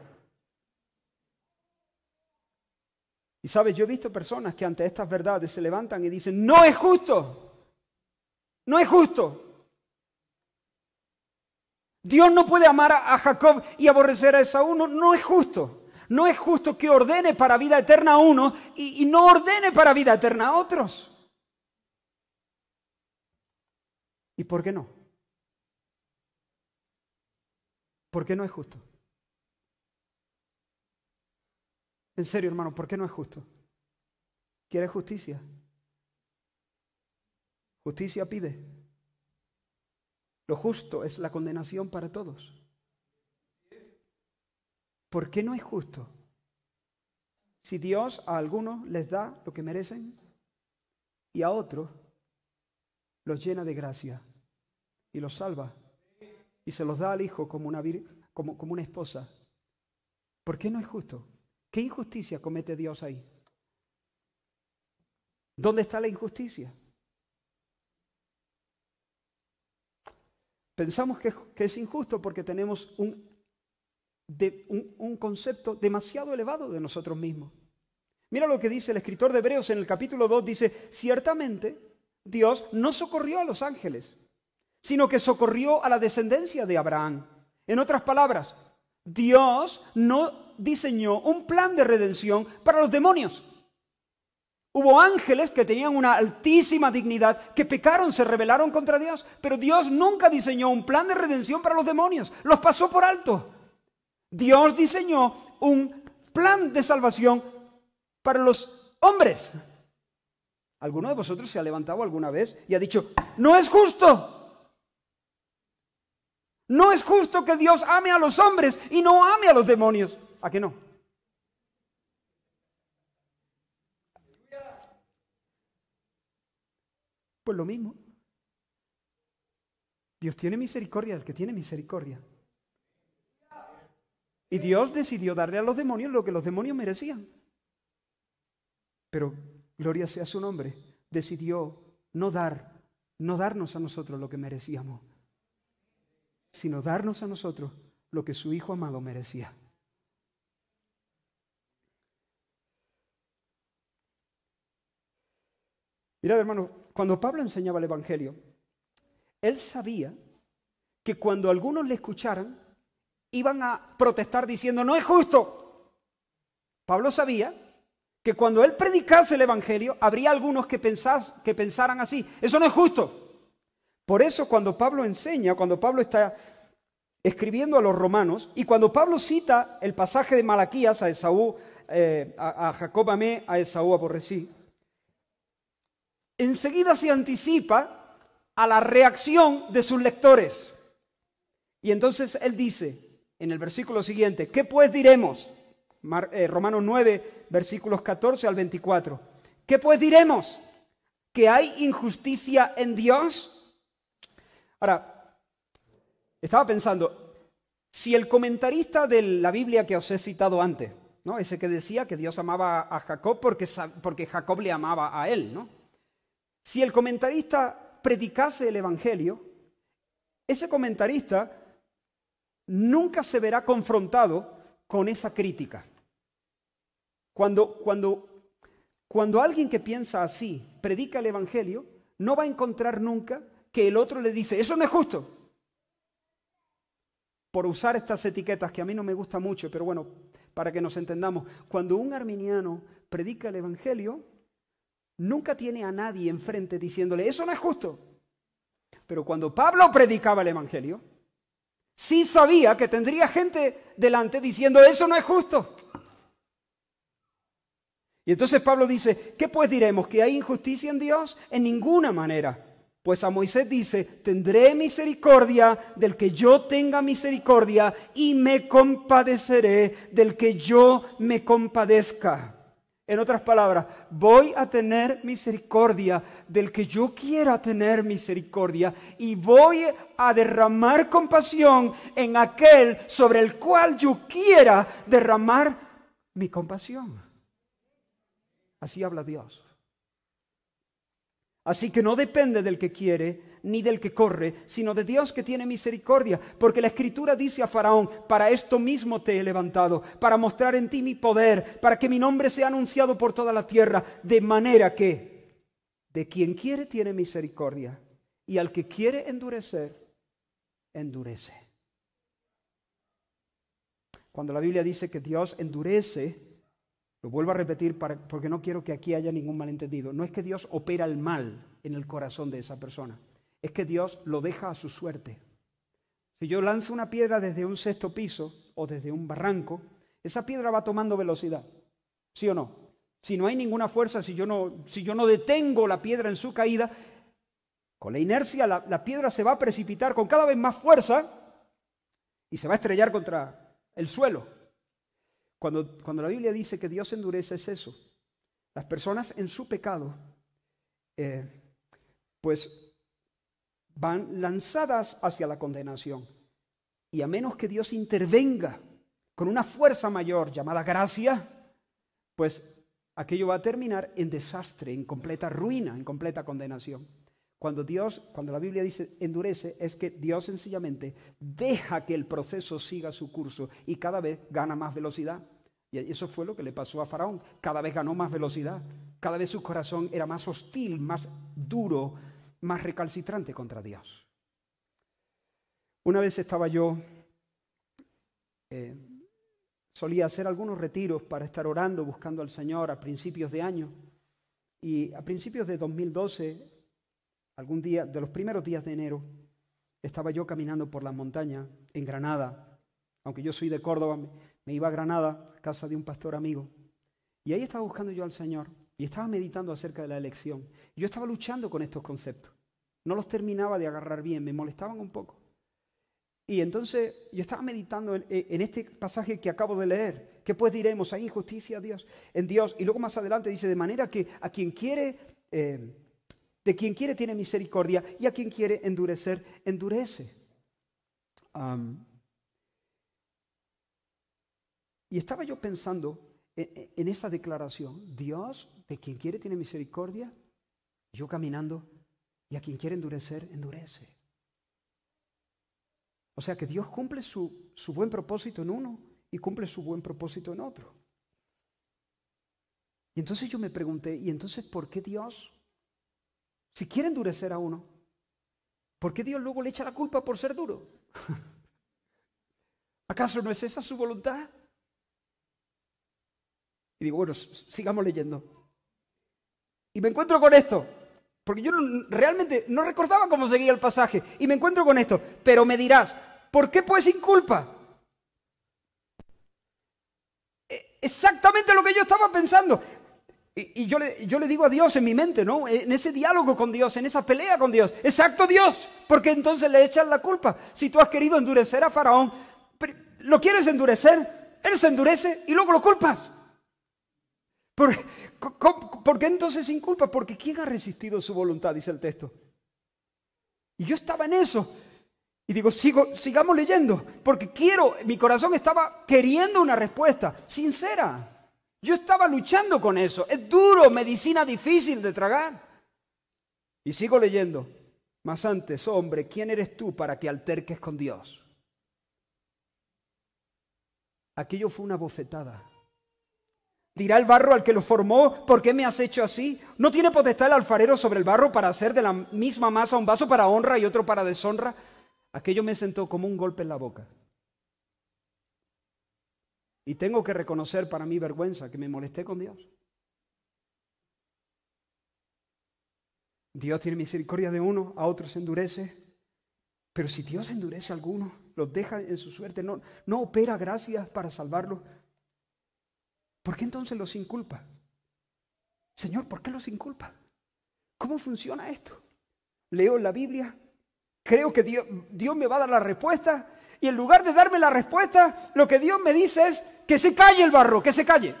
Y sabes, yo he visto personas que ante estas verdades se levantan y dicen, no es justo, no es justo. Dios no puede amar a Jacob y aborrecer a Esaú. No, no es justo. No es justo que ordene para vida eterna a uno y, no ordene para vida eterna a otros. ¿Y por qué no? ¿Por qué no es justo? En serio, hermano, ¿por qué no es justo? ¿Quiere justicia? Justicia pide. Lo justo es la condenación para todos. ¿Por qué no es justo? Si Dios a algunos les da lo que merecen y a otros los llena de gracia y los salva y se los da al Hijo como una, como, una esposa, ¿por qué no es justo? ¿Qué injusticia comete Dios ahí? ¿Dónde está la injusticia? Pensamos que, es injusto porque tenemos un, de, un, un concepto demasiado elevado de nosotros mismos. Mira lo que dice el escritor de Hebreos en el capítulo 2, dice, ciertamente Dios no socorrió a los ángeles, sino que socorrió a la descendencia de Abraham. En otras palabras, Dios no diseñó un plan de redención para los demonios. Hubo ángeles que tenían una altísima dignidad, que pecaron, se rebelaron contra Dios, pero Dios nunca diseñó un plan de redención para los demonios, los pasó por alto. Dios diseñó un plan de salvación para los hombres. ¿Alguno de vosotros se ha levantado alguna vez y ha dicho, no es justo? No es justo que Dios ame a los hombres y no ame a los demonios. ¿A qué no? es pues lo mismo. Dios tiene misericordia del que tiene misericordia. Y Dios decidió darle a los demonios lo que los demonios merecían. Pero, gloria sea su nombre, decidió no dar, no darnos a nosotros lo que merecíamos, sino darnos a nosotros lo que su Hijo amado merecía. Mirad, hermano, cuando Pablo enseñaba el Evangelio, él sabía que cuando algunos le escucharan, iban a protestar diciendo, no es justo. Pablo sabía que cuando él predicase el Evangelio, habría algunos que, pensás, que pensaran así, eso no es justo. Por eso cuando Pablo enseña, cuando Pablo está escribiendo a los romanos, y cuando Pablo cita el pasaje de Malaquías a Esaú, eh, a, a Jacob a Esaú aborrecí, enseguida se anticipa a la reacción de sus lectores. Y entonces él dice en el versículo siguiente, ¿qué pues diremos? Eh, Romanos 9, versículos 14 al 24. ¿Qué pues diremos? ¿Que hay injusticia en Dios? Ahora, estaba pensando, si el comentarista de la Biblia que os he citado antes, ¿no? ese que decía que Dios amaba a Jacob porque, porque Jacob le amaba a él, ¿no? Si el comentarista predicase el Evangelio, ese comentarista nunca se verá confrontado con esa crítica. Cuando, cuando, cuando alguien que piensa así predica el Evangelio, no va a encontrar nunca que el otro le dice, eso no es justo. Por usar estas etiquetas que a mí no me gusta mucho, pero bueno, para que nos entendamos, cuando un arminiano predica el Evangelio, nunca tiene a nadie enfrente diciéndole, eso no es justo. Pero cuando Pablo predicaba el Evangelio, sí sabía que tendría gente delante diciendo, eso no es justo. Y entonces Pablo dice, ¿qué pues diremos? ¿Que hay injusticia en Dios? En ninguna manera. Pues a Moisés dice, tendré misericordia del que yo tenga misericordia y me compadeceré del que yo me compadezca. En otras palabras, voy a tener misericordia del que yo quiera tener misericordia y voy a derramar compasión en aquel sobre el cual yo quiera derramar mi compasión. Así habla Dios. Así que no depende del que quiere ni del que corre, sino de Dios que tiene misericordia, porque la escritura dice a Faraón, para esto mismo te he levantado, para mostrar en ti mi poder, para que mi nombre sea anunciado por toda la tierra, de manera que de quien quiere tiene misericordia, y al que quiere endurecer, endurece. Cuando la Biblia dice que Dios endurece, lo vuelvo a repetir porque no quiero que aquí haya ningún malentendido. No es que Dios opera el mal en el corazón de esa persona, es que Dios lo deja a su suerte. Si yo lanzo una piedra desde un sexto piso o desde un barranco, esa piedra va tomando velocidad, ¿sí o no? Si no hay ninguna fuerza, si yo no, detengo la piedra en su caída, con la inercia la piedra se va a precipitar con cada vez más fuerza y se va a estrellar contra el suelo. Cuando, la Biblia dice que Dios endurece es eso. Las personas en su pecado, eh, pues van lanzadas hacia la condenación. Y a menos que Dios intervenga con una fuerza mayor llamada gracia, pues aquello va a terminar en desastre, en completa ruina, en completa condenación. Cuando Dios, cuando la Biblia dice endurece, es que Dios sencillamente deja que el proceso siga su curso y cada vez gana más velocidad. Y eso fue lo que le pasó a Faraón. Cada vez ganó más velocidad. Cada vez su corazón era más hostil, más duro, más recalcitrante contra Dios. Una vez estaba yo, eh, solía hacer algunos retiros para estar orando, buscando al Señor a principios de año. Y a principios de 2012 algún día, de los primeros días de enero, estaba yo caminando por la montaña en Granada. Aunque yo soy de Córdoba, me iba a Granada, a casa de un pastor amigo. Y ahí estaba buscando yo al Señor y estaba meditando acerca de la elección. Yo estaba luchando con estos conceptos. No los terminaba de agarrar bien, me molestaban un poco. Y entonces yo estaba meditando en, este pasaje que acabo de leer. ¿Qué pues diremos? ¿Hay injusticia Dios, en Dios? Y luego más adelante dice, de manera que a quien quiere eh, de quien quiere tiene misericordia y a quien quiere endurecer, endurece. y estaba yo pensando en, esa declaración, Dios, de quien quiere tiene misericordia, yo caminando, y a quien quiere endurecer, endurece. O sea que Dios cumple su, su buen propósito en uno y cumple su buen propósito en otro. Y entonces yo me pregunté, ¿y entonces por qué Dios si quiere endurecer a uno, ¿por qué Dios luego le echa la culpa por ser duro? ¿Acaso no es esa su voluntad? Y digo, bueno, sigamos leyendo. Y me encuentro con esto, porque yo realmente no recordaba cómo seguía el pasaje, y me encuentro con esto, pero me dirás, ¿por qué pues sin culpa? E-, exactamente lo que yo estaba pensando. Y, yo, le, digo a Dios en mi mente, ¿no? En ese diálogo con Dios, en esa pelea con Dios. Exacto Dios, porque entonces le echan la culpa. Si tú has querido endurecer a Faraón, lo quieres endurecer, él se endurece y luego lo culpas. ¿Por, qué entonces sin culpa? Porque ¿quién ha resistido su voluntad? Dice el texto. Y yo estaba en eso. Y digo, sigamos leyendo, porque quiero, mi corazón estaba queriendo una respuesta sincera. Yo estaba luchando con eso. Es duro, medicina difícil de tragar. Y sigo leyendo. Mas antes, hombre, ¿quién eres tú para que alterques con Dios? Aquello fue una bofetada. Dirá el barro al que lo formó, ¿por qué me has hecho así? ¿No tiene potestad el alfarero sobre el barro para hacer de la misma masa un vaso para honra y otro para deshonra? Aquello me sentó como un golpe en la boca. Y tengo que reconocer para mi vergüenza que me molesté con Dios. Dios tiene misericordia de uno, a otros endurece. Pero si Dios endurece a alguno, los deja en su suerte, no, opera gracias para salvarlos, ¿por qué entonces los inculpa? Señor, ¿por qué los inculpa? ¿Cómo funciona esto? Leo la Biblia, creo que Dios, Dios me va a dar la respuesta y en lugar de darme la respuesta, lo que Dios me dice es que se calle el barro, que se calle.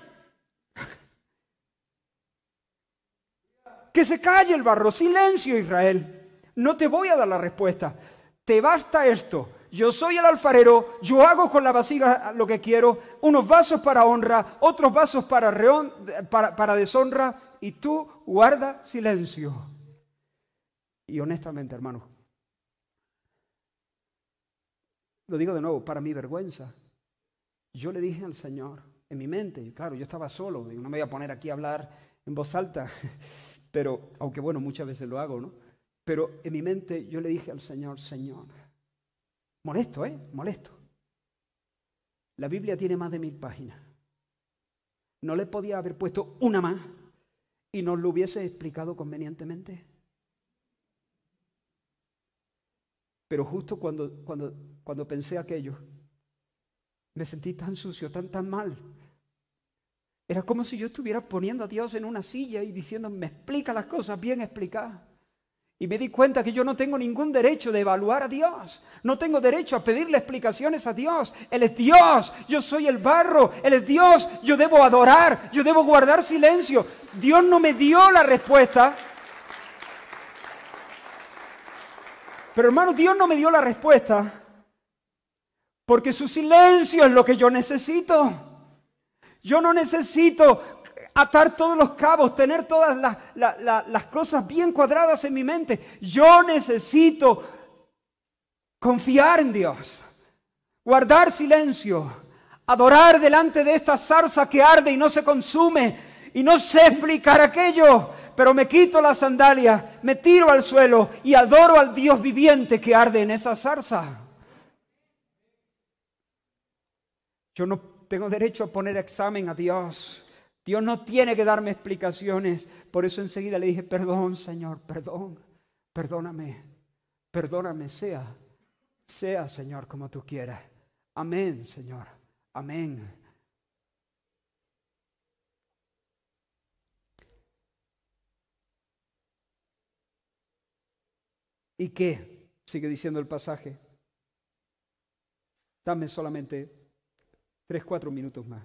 Que se calle el barro, silencio Israel. No te voy a dar la respuesta. Te basta esto. Yo soy el alfarero, yo hago con la vasija lo que quiero, unos vasos para honra, otros vasos para, para deshonra, y tú guarda silencio. Y honestamente, hermanos, Lo digo de nuevo, para mi vergüenza. Yo le dije al Señor, en mi mente, claro, yo estaba solo, no me voy a poner aquí a hablar en voz alta, pero, aunque bueno, muchas veces lo hago, ¿no? Pero en mi mente yo le dije al Señor, Señor, molesto, ¿eh? Molesto. La Biblia tiene más de mil páginas. ¿No le podía haber puesto una más y nos lo hubiese explicado convenientemente? Pero justo cuando, cuando cuando pensé aquello. Me sentí tan sucio, tan, tan mal. Era como si yo estuviera poniendo a Dios en una silla y diciendo, me explica las cosas bien explicadas. Y me di cuenta que yo no tengo ningún derecho de evaluar a Dios. No tengo derecho a pedirle explicaciones a Dios. Él es Dios. Yo soy el barro. Él es Dios. Yo debo adorar. Yo debo guardar silencio. Dios no me dio la respuesta. Pero hermano, Dios no me dio la respuesta porque su silencio es lo que yo necesito. Yo no necesito atar todos los cabos, tener todas las, cosas bien cuadradas en mi mente. Yo necesito confiar en Dios, guardar silencio, adorar delante de esta zarza que arde y no se consume. Y no sé explicar aquello, pero me quito la sandalia, me tiro al suelo y adoro al Dios viviente que arde en esa zarza. Yo no tengo derecho a poner examen a Dios. Dios no tiene que darme explicaciones. Por eso enseguida le dije, perdón, Señor, perdón, perdóname, perdóname, sea, sea, Señor, como tú quieras. Amén, Señor, amén. ¿Y qué? Sigue diciendo el pasaje. Dame solamente tres, cuatro minutos más.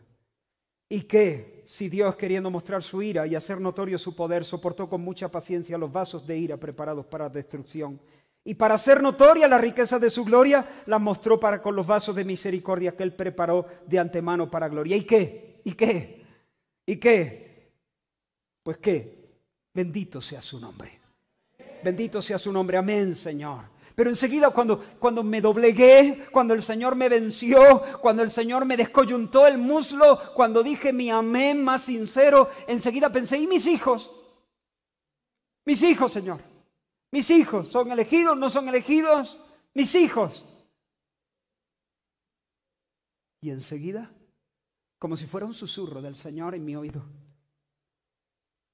¿Y qué? Si Dios, queriendo mostrar su ira y hacer notorio su poder, soportó con mucha paciencia los vasos de ira preparados para destrucción. Y para hacer notoria la riqueza de su gloria, la mostró para con los vasos de misericordia que él preparó de antemano para gloria. ¿Y qué? ¿Y qué? ¿Y qué? Pues qué. Bendito sea su nombre. Bendito sea su nombre. Amén, Señor. Pero enseguida cuando, cuando me doblegué, cuando el Señor me venció, cuando el Señor me descoyuntó el muslo, cuando dije mi amén más sincero, enseguida pensé, ¿y mis hijos? Mis hijos, Señor. Mis hijos, ¿son elegidos? ¿No son elegidos? Mis hijos. Y enseguida, como si fuera un susurro del Señor en mi oído,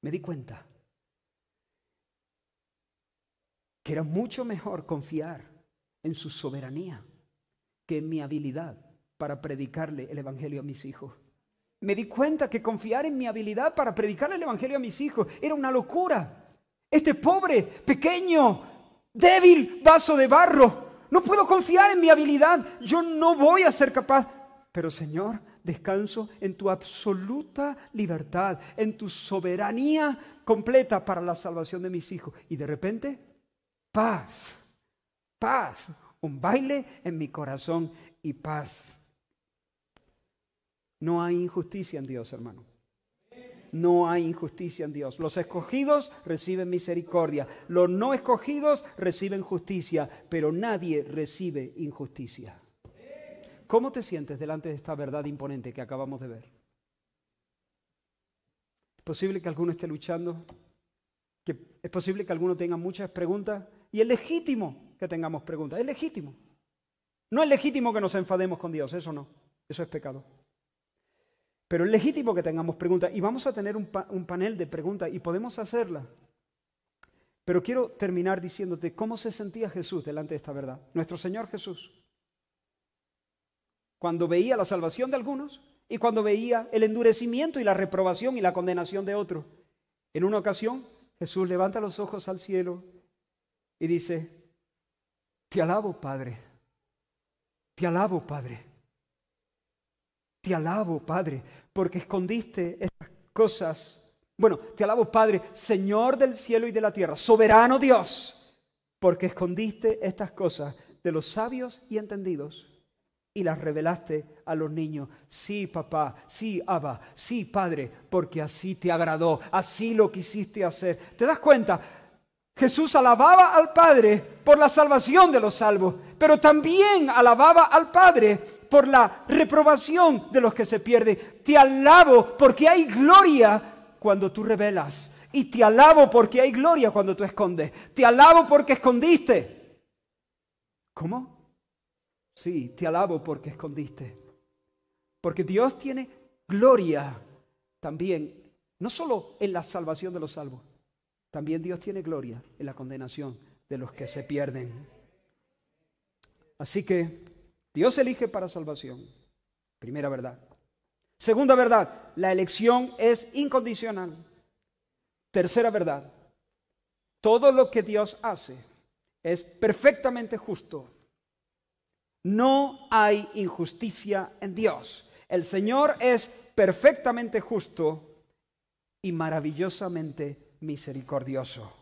me di cuenta era mucho mejor confiar en su soberanía que en mi habilidad para predicarle el Evangelio a mis hijos. Me di cuenta que confiar en mi habilidad para predicarle el Evangelio a mis hijos era una locura. Este pobre, pequeño, débil vaso de barro, no puedo confiar en mi habilidad, yo no voy a ser capaz. Pero Señor, descanso en tu absoluta libertad, en tu soberanía completa para la salvación de mis hijos. Y de repente paz, paz, un baile en mi corazón y paz. No hay injusticia en Dios, hermano. No hay injusticia en Dios. Los escogidos reciben misericordia. Los no escogidos reciben justicia, pero nadie recibe injusticia. ¿Cómo te sientes delante de esta verdad imponente que acabamos de ver? ¿Es posible que alguno esté luchando? ¿Es posible que alguno tenga muchas preguntas? Y es legítimo que tengamos preguntas, es legítimo. No es legítimo que nos enfademos con Dios, eso no, eso es pecado. Pero es legítimo que tengamos preguntas y vamos a tener un, panel de preguntas y podemos hacerla. Pero quiero terminar diciéndote cómo se sentía Jesús delante de esta verdad, nuestro Señor Jesús. Cuando veía la salvación de algunos y cuando veía el endurecimiento y la reprobación y la condenación de otros. En una ocasión, Jesús levanta los ojos al cielo y dice, te alabo Padre, te alabo Padre, te alabo Padre, porque escondiste estas cosas. Bueno, te alabo Padre, Señor del cielo y de la tierra, soberano Dios, porque escondiste estas cosas de los sabios y entendidos y las revelaste a los niños. Sí, papá, sí, Abba, sí, Padre, porque así te agradó, así lo quisiste hacer. ¿Te das cuenta? Jesús alababa al Padre por la salvación de los salvos, pero también alababa al Padre por la reprobación de los que se pierden. Te alabo porque hay gloria cuando tú revelas. Y te alabo porque hay gloria cuando tú escondes. Te alabo porque escondiste. ¿Cómo? Sí, te alabo porque escondiste. Porque Dios tiene gloria también, no solo en la salvación de los salvos, también Dios tiene gloria en la condenación de los que se pierden. Así que Dios elige para salvación. Primera verdad. Segunda verdad, la elección es incondicional. Tercera verdad, todo lo que Dios hace es perfectamente justo. No hay injusticia en Dios. El Señor es perfectamente justo y maravillosamente misericordioso.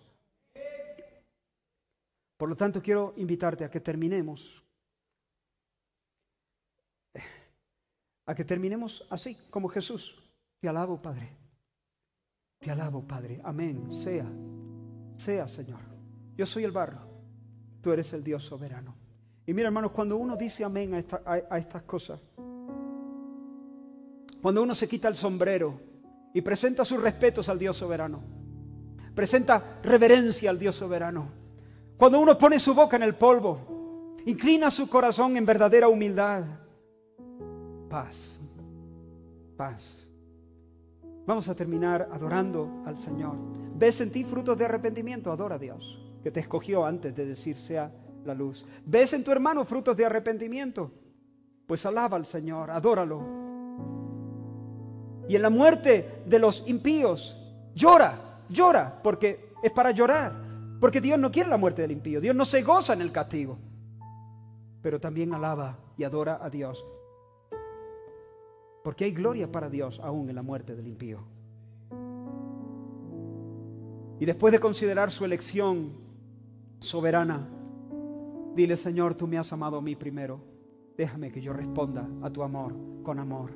Por lo tanto, quiero invitarte a que terminemos. A que terminemos así, como Jesús. Te alabo, Padre. Te alabo, Padre. Amén. Sea. Sea, Señor. Yo soy el barro. Tú eres el Dios soberano. Y mira, hermanos, cuando uno dice amén a, a estas cosas, cuando uno se quita el sombrero y presenta sus respetos al Dios soberano, presenta reverencia al Dios soberano. Cuando uno pone su boca en el polvo, inclina su corazón en verdadera humildad. Paz, paz. Vamos a terminar adorando al Señor. Ves en ti frutos de arrepentimiento, adora a Dios, que te escogió antes de decir sea la luz. Ves en tu hermano frutos de arrepentimiento, pues alaba al Señor, adóralo. Y en la muerte de los impíos, llora llora, porque es para llorar, porque Dios no quiere la muerte del impío, Dios no se goza en el castigo, pero también alaba y adora a Dios, porque hay gloria para Dios aún en la muerte del impío. Y después de considerar su elección soberana, dile, Señor, tú me has amado a mí primero, déjame que yo responda a tu amor con amor.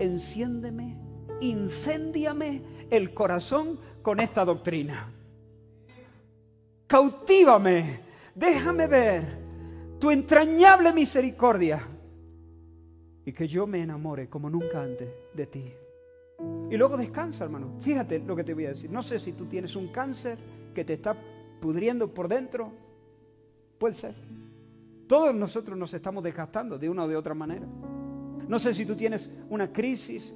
Enciéndeme incéndiame el corazón con esta doctrina. Cautívame, déjame ver tu entrañable misericordia y que yo me enamore como nunca antes de ti. Y luego descansa, hermano. Fíjate lo que te voy a decir. No sé si tú tienes un cáncer que te está pudriendo por dentro. Puede ser. Todos nosotros nos estamos desgastando de una o de otra manera. No sé si tú tienes una crisis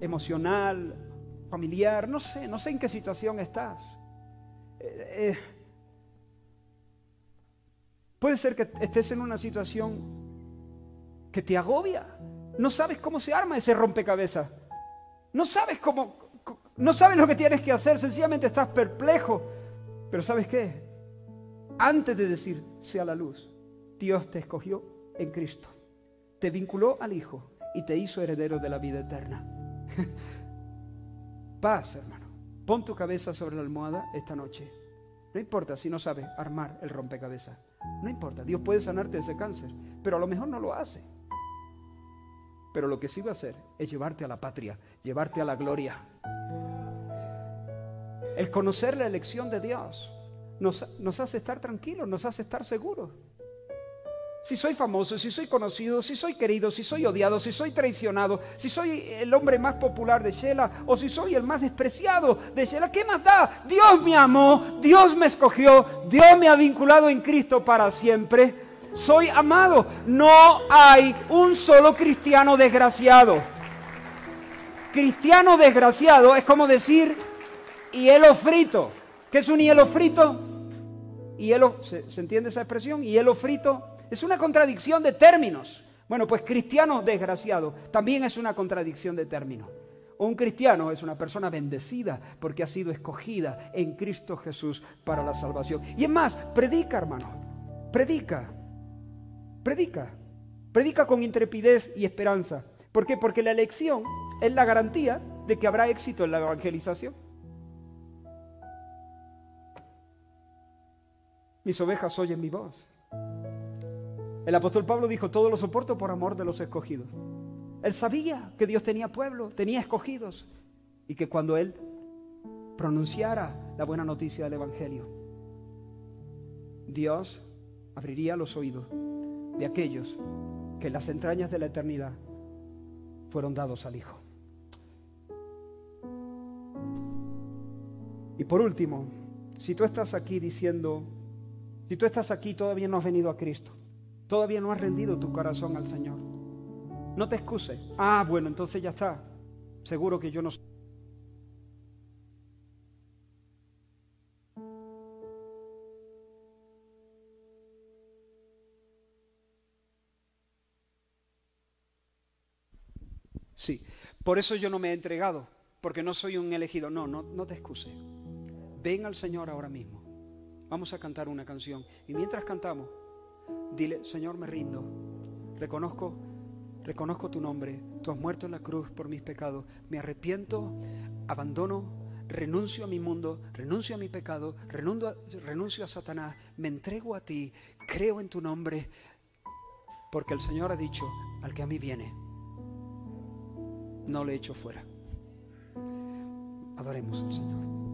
emocional, familiar, no sé, no sé en qué situación estás. Eh, eh, puede ser que estés en una situación que te agobia. No sabes cómo se arma ese rompecabezas. No sabes cómo, no sabes lo que tienes que hacer, sencillamente estás perplejo. Pero ¿sabes qué? Antes de decir sea la luz, Dios te escogió en Cristo. Te vinculó al Hijo y te hizo heredero de la vida eterna. Paz, hermano. Pon tu cabeza sobre la almohada esta noche. No importa si no sabes armar el rompecabezas. No importa. Dios puede sanarte de ese cáncer, pero a lo mejor no lo hace. Pero lo que sí va a hacer es llevarte a la patria, llevarte a la gloria. El conocer la elección de Dios nos, nos hace estar tranquilos, nos hace estar seguros si soy famoso, si soy conocido, si soy querido, si soy odiado, si soy traicionado, si soy el hombre más popular de Shela o si soy el más despreciado de Shela, ¿qué más da? Dios me amó, Dios me escogió, Dios me ha vinculado en Cristo para siempre. Soy amado. No hay un solo cristiano desgraciado. Cristiano desgraciado es como decir hielo frito. ¿Qué es un hielo frito? Hielo, ¿se entiende esa expresión? Hielo frito es una contradicción de términos. Bueno, pues cristiano desgraciado también es una contradicción de términos. Un cristiano es una persona bendecida porque ha sido escogida en Cristo Jesús para la salvación. Y es más, predica, hermano. Predica. Predica. Predica con intrepidez y esperanza. ¿Por qué? Porque la elección es la garantía de que habrá éxito en la evangelización. Mis ovejas oyen mi voz. El apóstol Pablo dijo, todo lo soporto por amor de los escogidos. Él sabía que Dios tenía pueblo, tenía escogidos, y que cuando él pronunciara la buena noticia del Evangelio, Dios abriría los oídos de aquellos que en las entrañas de la eternidad fueron dados al Hijo. Y por último, si tú estás aquí diciendo, si tú estás aquí todavía no has venido a Cristo, Todavía no has rendido tu corazón al Señor. No te excuses. Ah, bueno, entonces ya está. Seguro que yo no soy. Sí, por eso yo no me he entregado, porque no soy un elegido. No, no, no te excuses. Ven al Señor ahora mismo. Vamos a cantar una canción. Y mientras cantamos, Dile, Señor, me rindo. Reconozco, reconozco tu nombre. Tú has muerto en la cruz por mis pecados. Me arrepiento, abandono, renuncio a mi mundo, renuncio a mi pecado, renuncio a, renuncio a Satanás. Me entrego a ti, creo en tu nombre. Porque el Señor ha dicho, al que a mí viene, no le echo fuera. Adoremos al Señor.